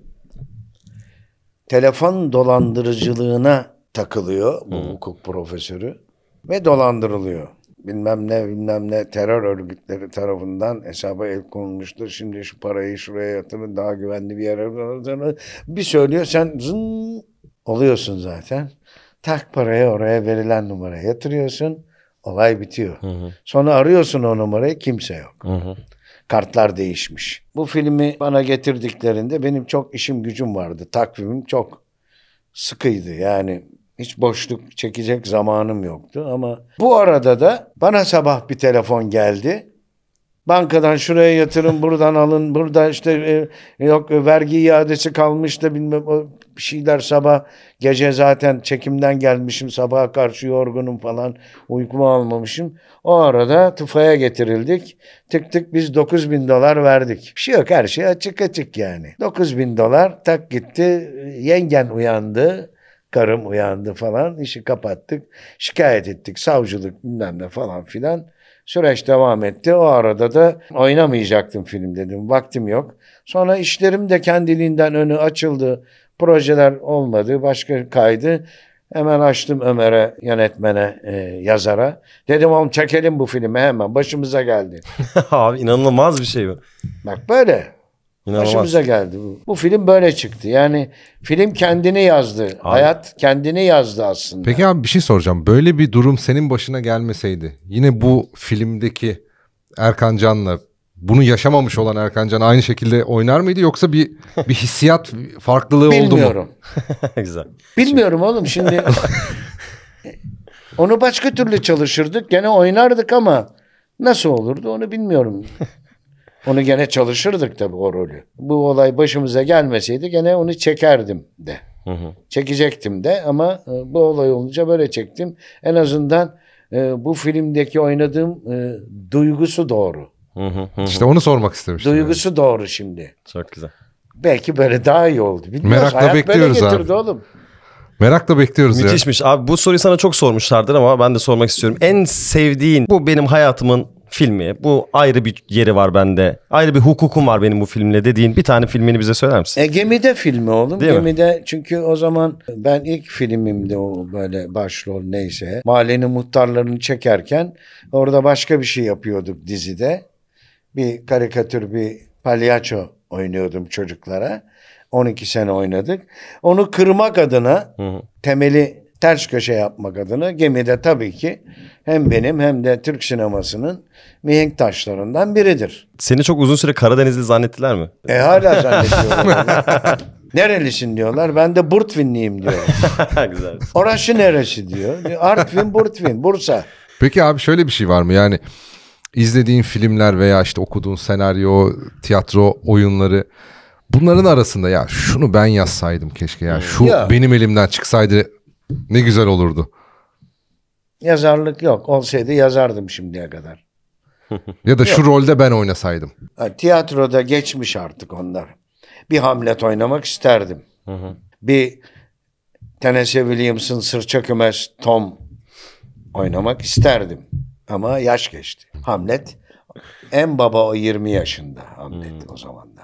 telefon dolandırıcılığına takılıyor bu Hı. hukuk profesörü ve dolandırılıyor. Bilmem ne bilmem ne terör örgütleri tarafından hesaba el konulmuştur. Şimdi şu parayı şuraya yatırın daha güvenli bir yere yatırın. Bir söylüyor sen zın oluyorsun zaten. Tak parayı oraya verilen numaraya yatırıyorsun. Olay bitiyor. Hı hı. Sonra arıyorsun o numarayı kimse yok. Hı hı. Kartlar değişmiş. Bu filmi bana getirdiklerinde benim çok işim gücüm vardı. Takvimim çok sıkıydı. Yani hiç boşluk çekecek zamanım yoktu ama bu arada da bana sabah bir telefon geldi. Bankadan şuraya yatırın, buradan alın, burada işte e, yok e, vergi iadesi kalmış da bilmem o bir şeyler sabah gece zaten çekimden gelmişim sabaha karşı yorgunum falan uykumu almamışım. O arada tıfaya getirildik. Tık tık biz 9 bin dolar verdik. Bir şey yok her şey açık açık yani. 9 bin dolar tak gitti yengen uyandı. Karım uyandı falan. işi kapattık. Şikayet ettik. Savcılık bilmem ne falan filan. Süreç devam etti. O arada da oynamayacaktım film dedim. Vaktim yok. Sonra işlerim de kendiliğinden önü açıldı. Projeler olmadı. Başka kaydı. Hemen açtım Ömer'e, yönetmene, e, yazara. Dedim oğlum çekelim bu filmi hemen. Başımıza geldi. Abi inanılmaz bir şey bu. Bak böyle. İnanılmaz. Başımıza geldi bu. Bu film böyle çıktı. Yani film kendini yazdı. Abi. Hayat kendini yazdı aslında. Peki abi bir şey soracağım. Böyle bir durum senin başına gelmeseydi yine bu filmdeki Erkan Can'la bunu yaşamamış olan Erkan Can aynı şekilde oynar mıydı yoksa bir bir hissiyat farklılığı oldu mu? Bilmiyorum. Güzel. Bilmiyorum oğlum şimdi. onu başka türlü çalışırdık. Gene oynardık ama nasıl olurdu onu bilmiyorum. Onu gene çalışırdık tabii o rolü. Bu olay başımıza gelmeseydi gene onu çekerdim de. Hı hı. Çekecektim de ama e, bu olay olunca böyle çektim. En azından e, bu filmdeki oynadığım e, duygusu doğru. Hı hı hı. İşte onu sormak istemiştim. Duygusu yani. doğru şimdi. Çok güzel. Belki böyle daha iyi oldu. Bilmiyoruz. Merakla Hayat bekliyoruz böyle getirdi abi. oğlum. Merakla bekliyoruz Müthişmiş. ya. Müthişmiş. Abi bu soruyu sana çok sormuşlardır ama ben de sormak istiyorum. En sevdiğin, bu benim hayatımın filmi. Bu ayrı bir yeri var bende. Ayrı bir hukukum var benim bu filmle dediğin bir tane filmini bize söyler misin? E, gemide filmi oğlum. Değil gemide mi? çünkü o zaman ben ilk filmimde o böyle başrol neyse mahallenin muhtarlarını çekerken orada başka bir şey yapıyorduk dizide. Bir karikatür bir palyaço oynuyordum çocuklara. 12 sene oynadık. Onu kırmak adına hı hı. temeli ters köşe yapmak adına gemide tabii ki hem benim hem de Türk sinemasının mihenk taşlarından biridir. Seni çok uzun süre Karadenizli zannettiler mi? E hala zannediyorlar. Nerelisin diyorlar. Ben de Burtvinliyim diyor. Güzel. Orası neresi diyor. Artvin, Burtvin, Bursa. Peki abi şöyle bir şey var mı? Yani izlediğin filmler veya işte okuduğun senaryo, tiyatro oyunları bunların arasında ya şunu ben yazsaydım keşke ya hmm. şu ya. benim elimden çıksaydı ne güzel olurdu. Yazarlık yok. Olsaydı yazardım şimdiye kadar. ya da şu yok. rolde ben oynasaydım. Ha, tiyatroda geçmiş artık onlar. Bir Hamlet oynamak isterdim. Bir Tennessee Williams'ın Sırça Kümes Tom oynamak isterdim. Ama yaş geçti. Hamlet en baba o 20 yaşında Hamlet hmm. o zaman.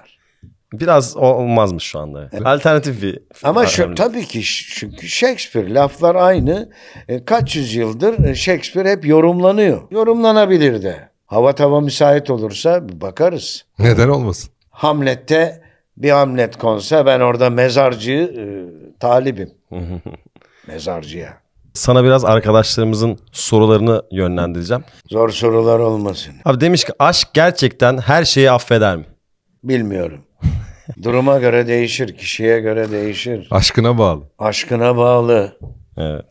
Biraz olmazmış şu anda. Evet. Alternatif bir. Ama şu, tabii ki çünkü Shakespeare laflar aynı. E, kaç yüzyıldır e, Shakespeare hep yorumlanıyor. Yorumlanabilir de. Hava tava müsait olursa bakarız. Neden olmasın? Hamlet'te bir Hamlet konsa ben orada mezarcı e, talibim. Mezarcıya. Sana biraz arkadaşlarımızın sorularını yönlendireceğim. Zor sorular olmasın. Abi demiş ki aşk gerçekten her şeyi affeder mi? Bilmiyorum. Duruma göre değişir, kişiye göre değişir. Aşkına bağlı. Aşkına bağlı. Evet.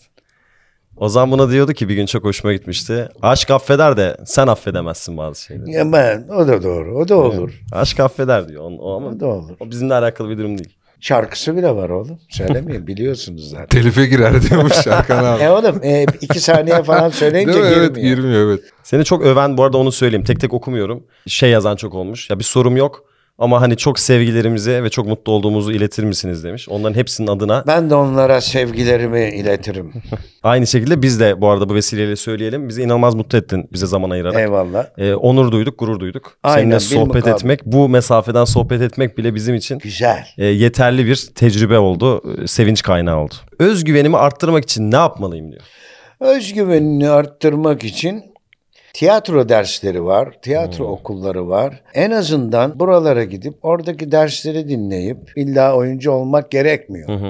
Ozan buna diyordu ki bir gün çok hoşuma gitmişti. Aşk affeder de sen affedemezsin bazı şeyleri. Ya ben o da doğru. O da olur. Evet. Aşk affeder diyor. O, ama o da olur. O bizimle alakalı bir durum değil. Şarkısı bile var oğlum. Söylemeyeyim biliyorsunuz zaten. Telife girer diyormuş Şarkan abi. e oğlum e, iki saniye falan söyleyince girmiyor. Evet girmiyor evet. Seni çok öven bu arada onu söyleyeyim. Tek tek okumuyorum. Şey yazan çok olmuş. Ya bir sorum yok. Ama hani çok sevgilerimizi ve çok mutlu olduğumuzu iletir misiniz demiş. Onların hepsinin adına. Ben de onlara sevgilerimi iletirim. Aynı şekilde biz de bu arada bu vesileyle söyleyelim. Bizi inanılmaz mutlu ettin bize zaman ayırarak. Eyvallah. Ee, onur duyduk, gurur duyduk. Aynen, Seninle sohbet etmek, bu mesafeden sohbet etmek bile bizim için güzel. E, yeterli bir tecrübe oldu, e, sevinç kaynağı oldu. Özgüvenimi arttırmak için ne yapmalıyım diyor. Özgüvenini arttırmak için Tiyatro dersleri var, tiyatro hmm. okulları var. En azından buralara gidip oradaki dersleri dinleyip illa oyuncu olmak gerekmiyor.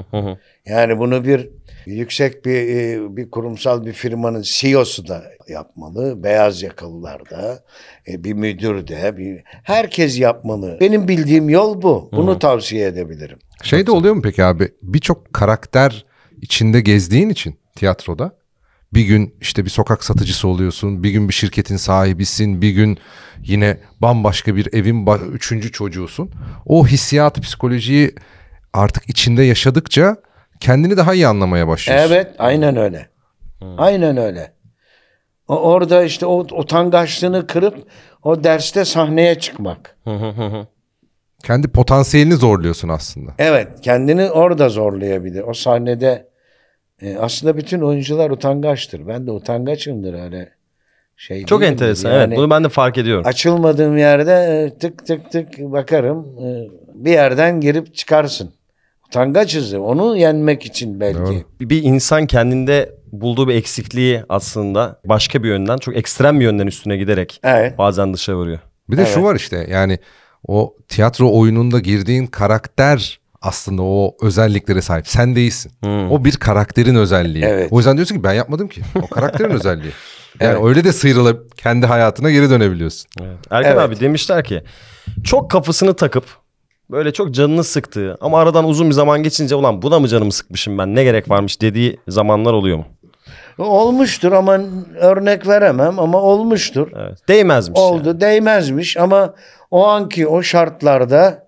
Yani bunu bir yüksek bir e, bir kurumsal bir firmanın CEO'su da yapmalı, beyaz yakalılar da, e, bir müdür de, bir, herkes yapmalı. Benim bildiğim yol bu. Bunu tavsiye edebilirim. Şey de oluyor mu peki abi? Birçok karakter içinde gezdiğin için tiyatroda bir gün işte bir sokak satıcısı oluyorsun, bir gün bir şirketin sahibisin, bir gün yine bambaşka bir evin üçüncü çocuğusun. O hissiyatı, psikolojiyi artık içinde yaşadıkça kendini daha iyi anlamaya başlıyorsun. Evet, aynen öyle. Aynen öyle. O, orada işte o utangaçlığını kırıp o derste sahneye çıkmak. Kendi potansiyelini zorluyorsun aslında. Evet, kendini orada zorlayabilir. O sahnede e, aslında bütün oyuncular utangaçtır. Ben de utangaçımdır öyle şey. Çok enteresan yani, evet bunu ben de fark ediyorum. Açılmadığım yerde e, tık tık tık bakarım. E, bir yerden girip çıkarsın. Utangaçız. Onu yenmek için belki. Doğru. Bir insan kendinde bulduğu bir eksikliği aslında başka bir yönden çok ekstrem bir yönden üstüne giderek evet. bazen dışa vuruyor. Bir de evet. şu var işte yani o tiyatro oyununda girdiğin karakter aslında o özelliklere sahip. Sen değilsin. Hmm. O bir karakterin özelliği. Evet. O yüzden diyorsun ki ben yapmadım ki. O karakterin özelliği. Yani evet. öyle de sıyrılıp kendi hayatına geri dönebiliyorsun. Evet. Erkan evet. abi demişler ki çok kafasını takıp böyle çok canını sıktığı ama aradan uzun bir zaman geçince ulan buna mı canımı sıkmışım ben ne gerek varmış dediği zamanlar oluyor mu? Olmuştur ama örnek veremem ama olmuştur. Evet. Değmezmiş. Oldu yani. değmezmiş ama o anki o şartlarda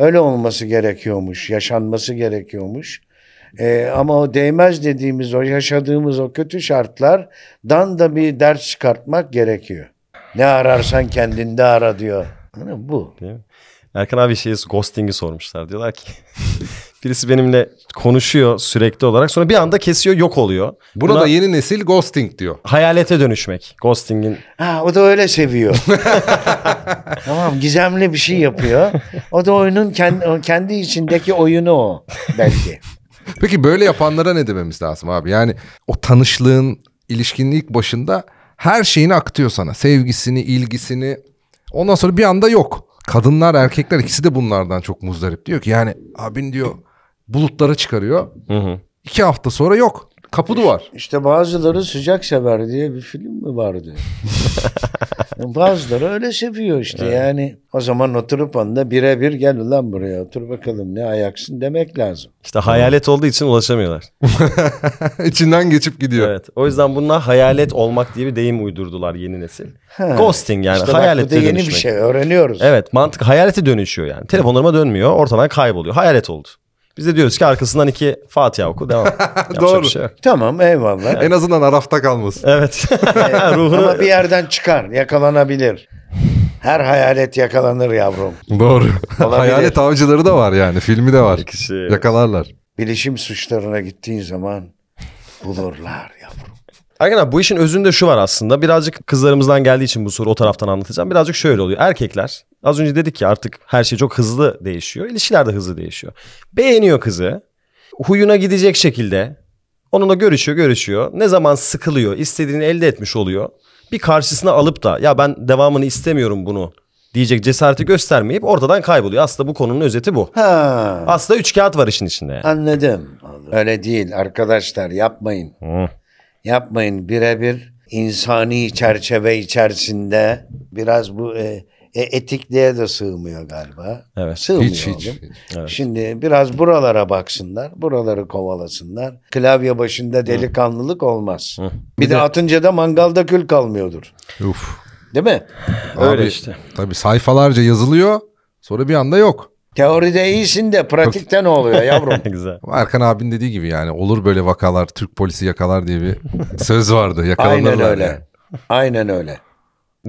Öyle olması gerekiyormuş, yaşanması gerekiyormuş. Ee, ama o değmez dediğimiz, o yaşadığımız o kötü şartlardan da bir ders çıkartmak gerekiyor. Ne ararsan kendinde ara diyor. Yani bu. Değil mi? Erkan abi şeyi ghosting'i sormuşlar. Diyorlar ki birisi benimle konuşuyor sürekli olarak sonra bir anda kesiyor yok oluyor. Buna, Buna da yeni nesil ghosting diyor. Hayalete dönüşmek ghosting'in. Ha o da öyle seviyor. tamam gizemli bir şey yapıyor. O da oyunun kendi, kendi içindeki oyunu o belki. Peki böyle yapanlara ne dememiz lazım abi? Yani o tanışlığın ilişkinin ilk başında her şeyini aktıyor sana. Sevgisini, ilgisini. Ondan sonra bir anda yok. Kadınlar erkekler ikisi de bunlardan çok muzdarip. Diyor ki yani abin diyor bulutlara çıkarıyor. Hı hı. İki hafta sonra yok. Kapı duvar. İşte bazıları sıcak sever diye bir film mi vardı? bazıları öyle seviyor işte evet. yani. O zaman oturup onda birebir gel ulan buraya otur bakalım ne ayaksın demek lazım. İşte hayalet olduğu için ulaşamıyorlar. İçinden geçip gidiyor. Evet. O yüzden bunlar hayalet olmak diye bir deyim uydurdular yeni nesil. Ha. Ghosting yani işte hayalete dönüşmek. yeni bir şey öğreniyoruz. Evet mantık hayalete dönüşüyor yani. Telefonlarıma dönmüyor ortadan kayboluyor. Hayalet oldu. Biz de diyoruz ki arkasından iki Fatiha oku devam. Doğru. şey Tamam eyvallah. En azından arafta kalmasın. Evet. Ruhunu... Ama bir yerden çıkar yakalanabilir. Her hayalet yakalanır yavrum. Doğru. Hayalet avcıları da var yani filmi de var. İkisi. Yakalarlar. Bilişim suçlarına gittiğin zaman bulurlar yavrum. Erkan bu işin özünde şu var aslında. Birazcık kızlarımızdan geldiği için bu soru o taraftan anlatacağım. Birazcık şöyle oluyor. Erkekler az önce dedik ki artık her şey çok hızlı değişiyor. İlişkiler de hızlı değişiyor. Beğeniyor kızı. Huyuna gidecek şekilde onunla görüşüyor görüşüyor. Ne zaman sıkılıyor istediğini elde etmiş oluyor. Bir karşısına alıp da ya ben devamını istemiyorum bunu diyecek cesareti göstermeyip ortadan kayboluyor. Aslında bu konunun özeti bu. Ha. Aslında üç kağıt var işin içinde Anladım. Öyle değil arkadaşlar yapmayın. Hı yapmayın. Birebir insani çerçeve içerisinde biraz bu e, e etikliğe de sığmıyor galiba. Evet. Sığmıyor hiç, hiç. Evet. Şimdi biraz buralara baksınlar. Buraları kovalasınlar. Klavye başında delikanlılık Hı. olmaz. Hı. Bir, de, de atınca da mangalda kül kalmıyordur. Uf. Değil mi? Öyle Abi, işte. Tabii sayfalarca yazılıyor. Sonra bir anda yok. Teoride iyisin de pratikte ne oluyor yavrum? Güzel. Erkan abin dediği gibi yani olur böyle vakalar Türk polisi yakalar diye bir söz vardı. Aynen öyle. Yani. Aynen öyle.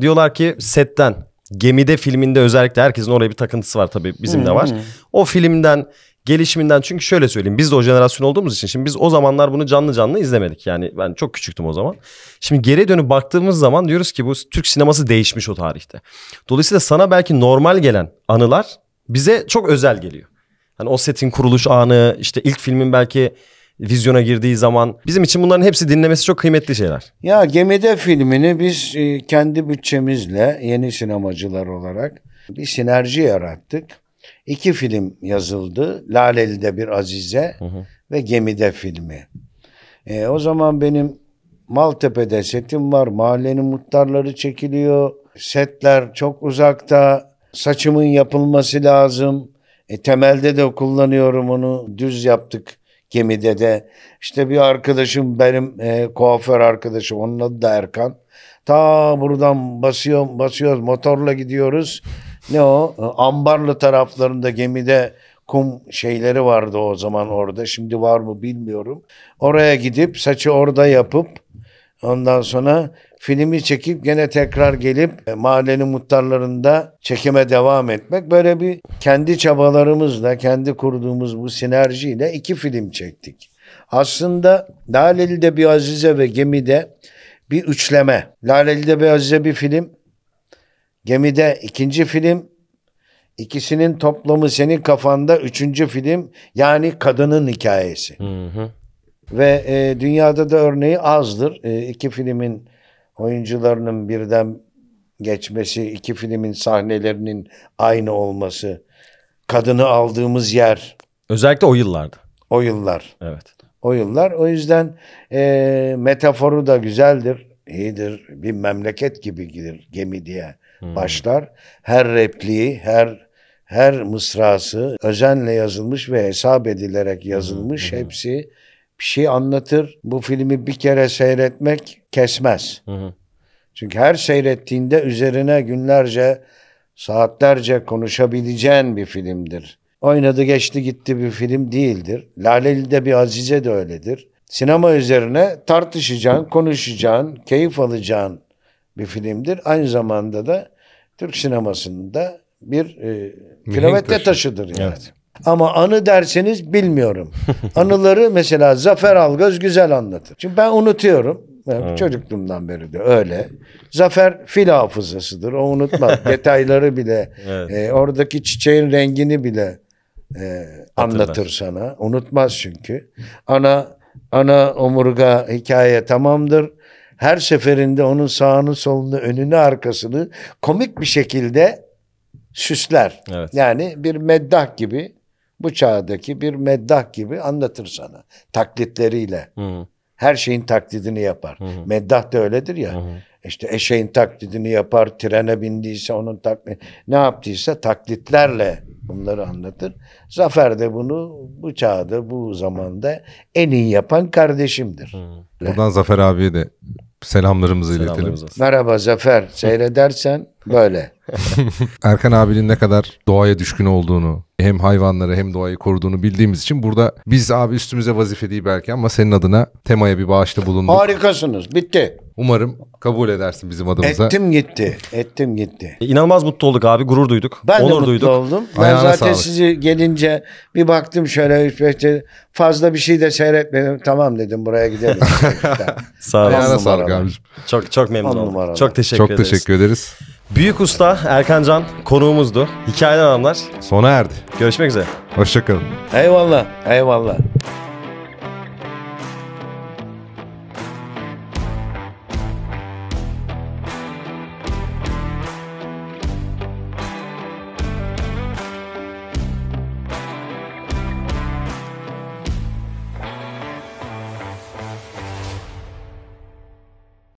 Diyorlar ki setten gemide filminde özellikle herkesin oraya bir takıntısı var tabii bizim de var. Hmm. O filmden gelişiminden çünkü şöyle söyleyeyim biz de o jenerasyon olduğumuz için şimdi biz o zamanlar bunu canlı canlı izlemedik yani ben çok küçüktüm o zaman. Şimdi geri dönüp baktığımız zaman diyoruz ki bu Türk sineması değişmiş o tarihte. Dolayısıyla sana belki normal gelen anılar bize çok özel geliyor. Hani o setin kuruluş anı, işte ilk filmin belki vizyona girdiği zaman bizim için bunların hepsi dinlemesi çok kıymetli şeyler. Ya Gemide filmini biz e, kendi bütçemizle yeni sinemacılar olarak bir sinerji yarattık. İki film yazıldı. Laleli'de bir Azize hı hı. ve Gemide filmi. E, o zaman benim Maltepe'de setim var. Mahallenin muhtarları çekiliyor. Setler çok uzakta. Saçımın yapılması lazım. E, temelde de kullanıyorum onu. Düz yaptık gemide de. İşte bir arkadaşım benim e, kuaför arkadaşım onun adı da Erkan. Ta buradan basıyor, basıyoruz motorla gidiyoruz. Ne o? E, Ambarlı taraflarında gemide kum şeyleri vardı o zaman orada. Şimdi var mı bilmiyorum. Oraya gidip saçı orada yapıp Ondan sonra filmi çekip gene tekrar gelip e, mahallenin muhtarlarında çekime devam etmek. Böyle bir kendi çabalarımızla, kendi kurduğumuz bu sinerjiyle iki film çektik. Aslında Laleli'de bir Azize ve Gemi'de bir üçleme. Laleli'de bir Azize bir film, Gemi'de ikinci film, ikisinin toplamı senin kafanda üçüncü film yani kadının hikayesi. Hı hı. Ve e, dünyada da örneği azdır. E, iki filmin oyuncularının birden geçmesi, iki filmin sahnelerinin aynı olması, kadını aldığımız yer. Özellikle o yıllarda. O yıllar. Evet. O yıllar. O yüzden e, metaforu da güzeldir, iyidir. Bir memleket gibi gider gemi diye hmm. başlar. Her repliği, her her mısrası özenle yazılmış ve hesap edilerek hmm, yazılmış. Hmm. Hepsi bir şey anlatır. Bu filmi bir kere seyretmek kesmez. Hı hı. Çünkü her seyrettiğinde üzerine günlerce, saatlerce konuşabileceğin bir filmdir. Oynadı geçti gitti bir film değildir. de bir Azize de öyledir. Sinema üzerine tartışacağın, konuşacağın, keyif alacağın bir filmdir. Aynı zamanda da Türk sinemasında bir e, kilometre taşıdır yani. Evet. Ama anı derseniz bilmiyorum. Anıları mesela Zafer Algöz güzel anlatır. Çünkü ben unutuyorum. evet. Çocukluğumdan beri de öyle. Zafer fil hafızasıdır. O unutmaz. Detayları bile, evet. e, oradaki çiçeğin rengini bile e, anlatır sana. Unutmaz çünkü. Ana ana omurga hikaye tamamdır. Her seferinde onun sağını solunu önünü arkasını komik bir şekilde süsler. Evet. Yani bir meddah gibi bu çağdaki bir meddah gibi anlatır sana. Taklitleriyle. Hı. Her şeyin taklidini yapar. Hı hı. Meddah da öyledir ya. Hı hı. İşte eşeğin taklidini yapar, trene bindiyse onun taklit ne yaptıysa taklitlerle bunları anlatır. Zafer de bunu bu çağda, bu zamanda en iyi yapan kardeşimdir. Hı. Buradan Zafer abiye de selamlarımızı, selamlarımızı iletelim. Merhaba Zafer, seyredersen böyle. Erkan abinin ne kadar doğaya düşkün olduğunu, hem hayvanları hem doğayı koruduğunu bildiğimiz için burada biz abi üstümüze vazife değil belki ama senin adına temaya bir bağışta bulunduk. Harikasınız. Bitti. Umarım kabul edersin bizim adımıza. Ettim gitti. Ettim gitti. İnanılmaz mutlu olduk abi. Gurur duyduk. Ben Onur de mutlu duyduk. oldum. Ben Ayağına zaten sağlık. sizi gelince bir baktım şöyle fazla bir şey de seyretmedim. Tamam dedim buraya gidelim. Sağ olun. Ayağına sağlık abicim. Çok çok memnun oldum. Çok teşekkür Çok ederiz. teşekkür ederiz. Büyük usta Erkan Can konuğumuzdu. Hikayeden adamlar. Sona erdi. Görüşmek üzere. Hoşçakalın. Eyvallah, eyvallah.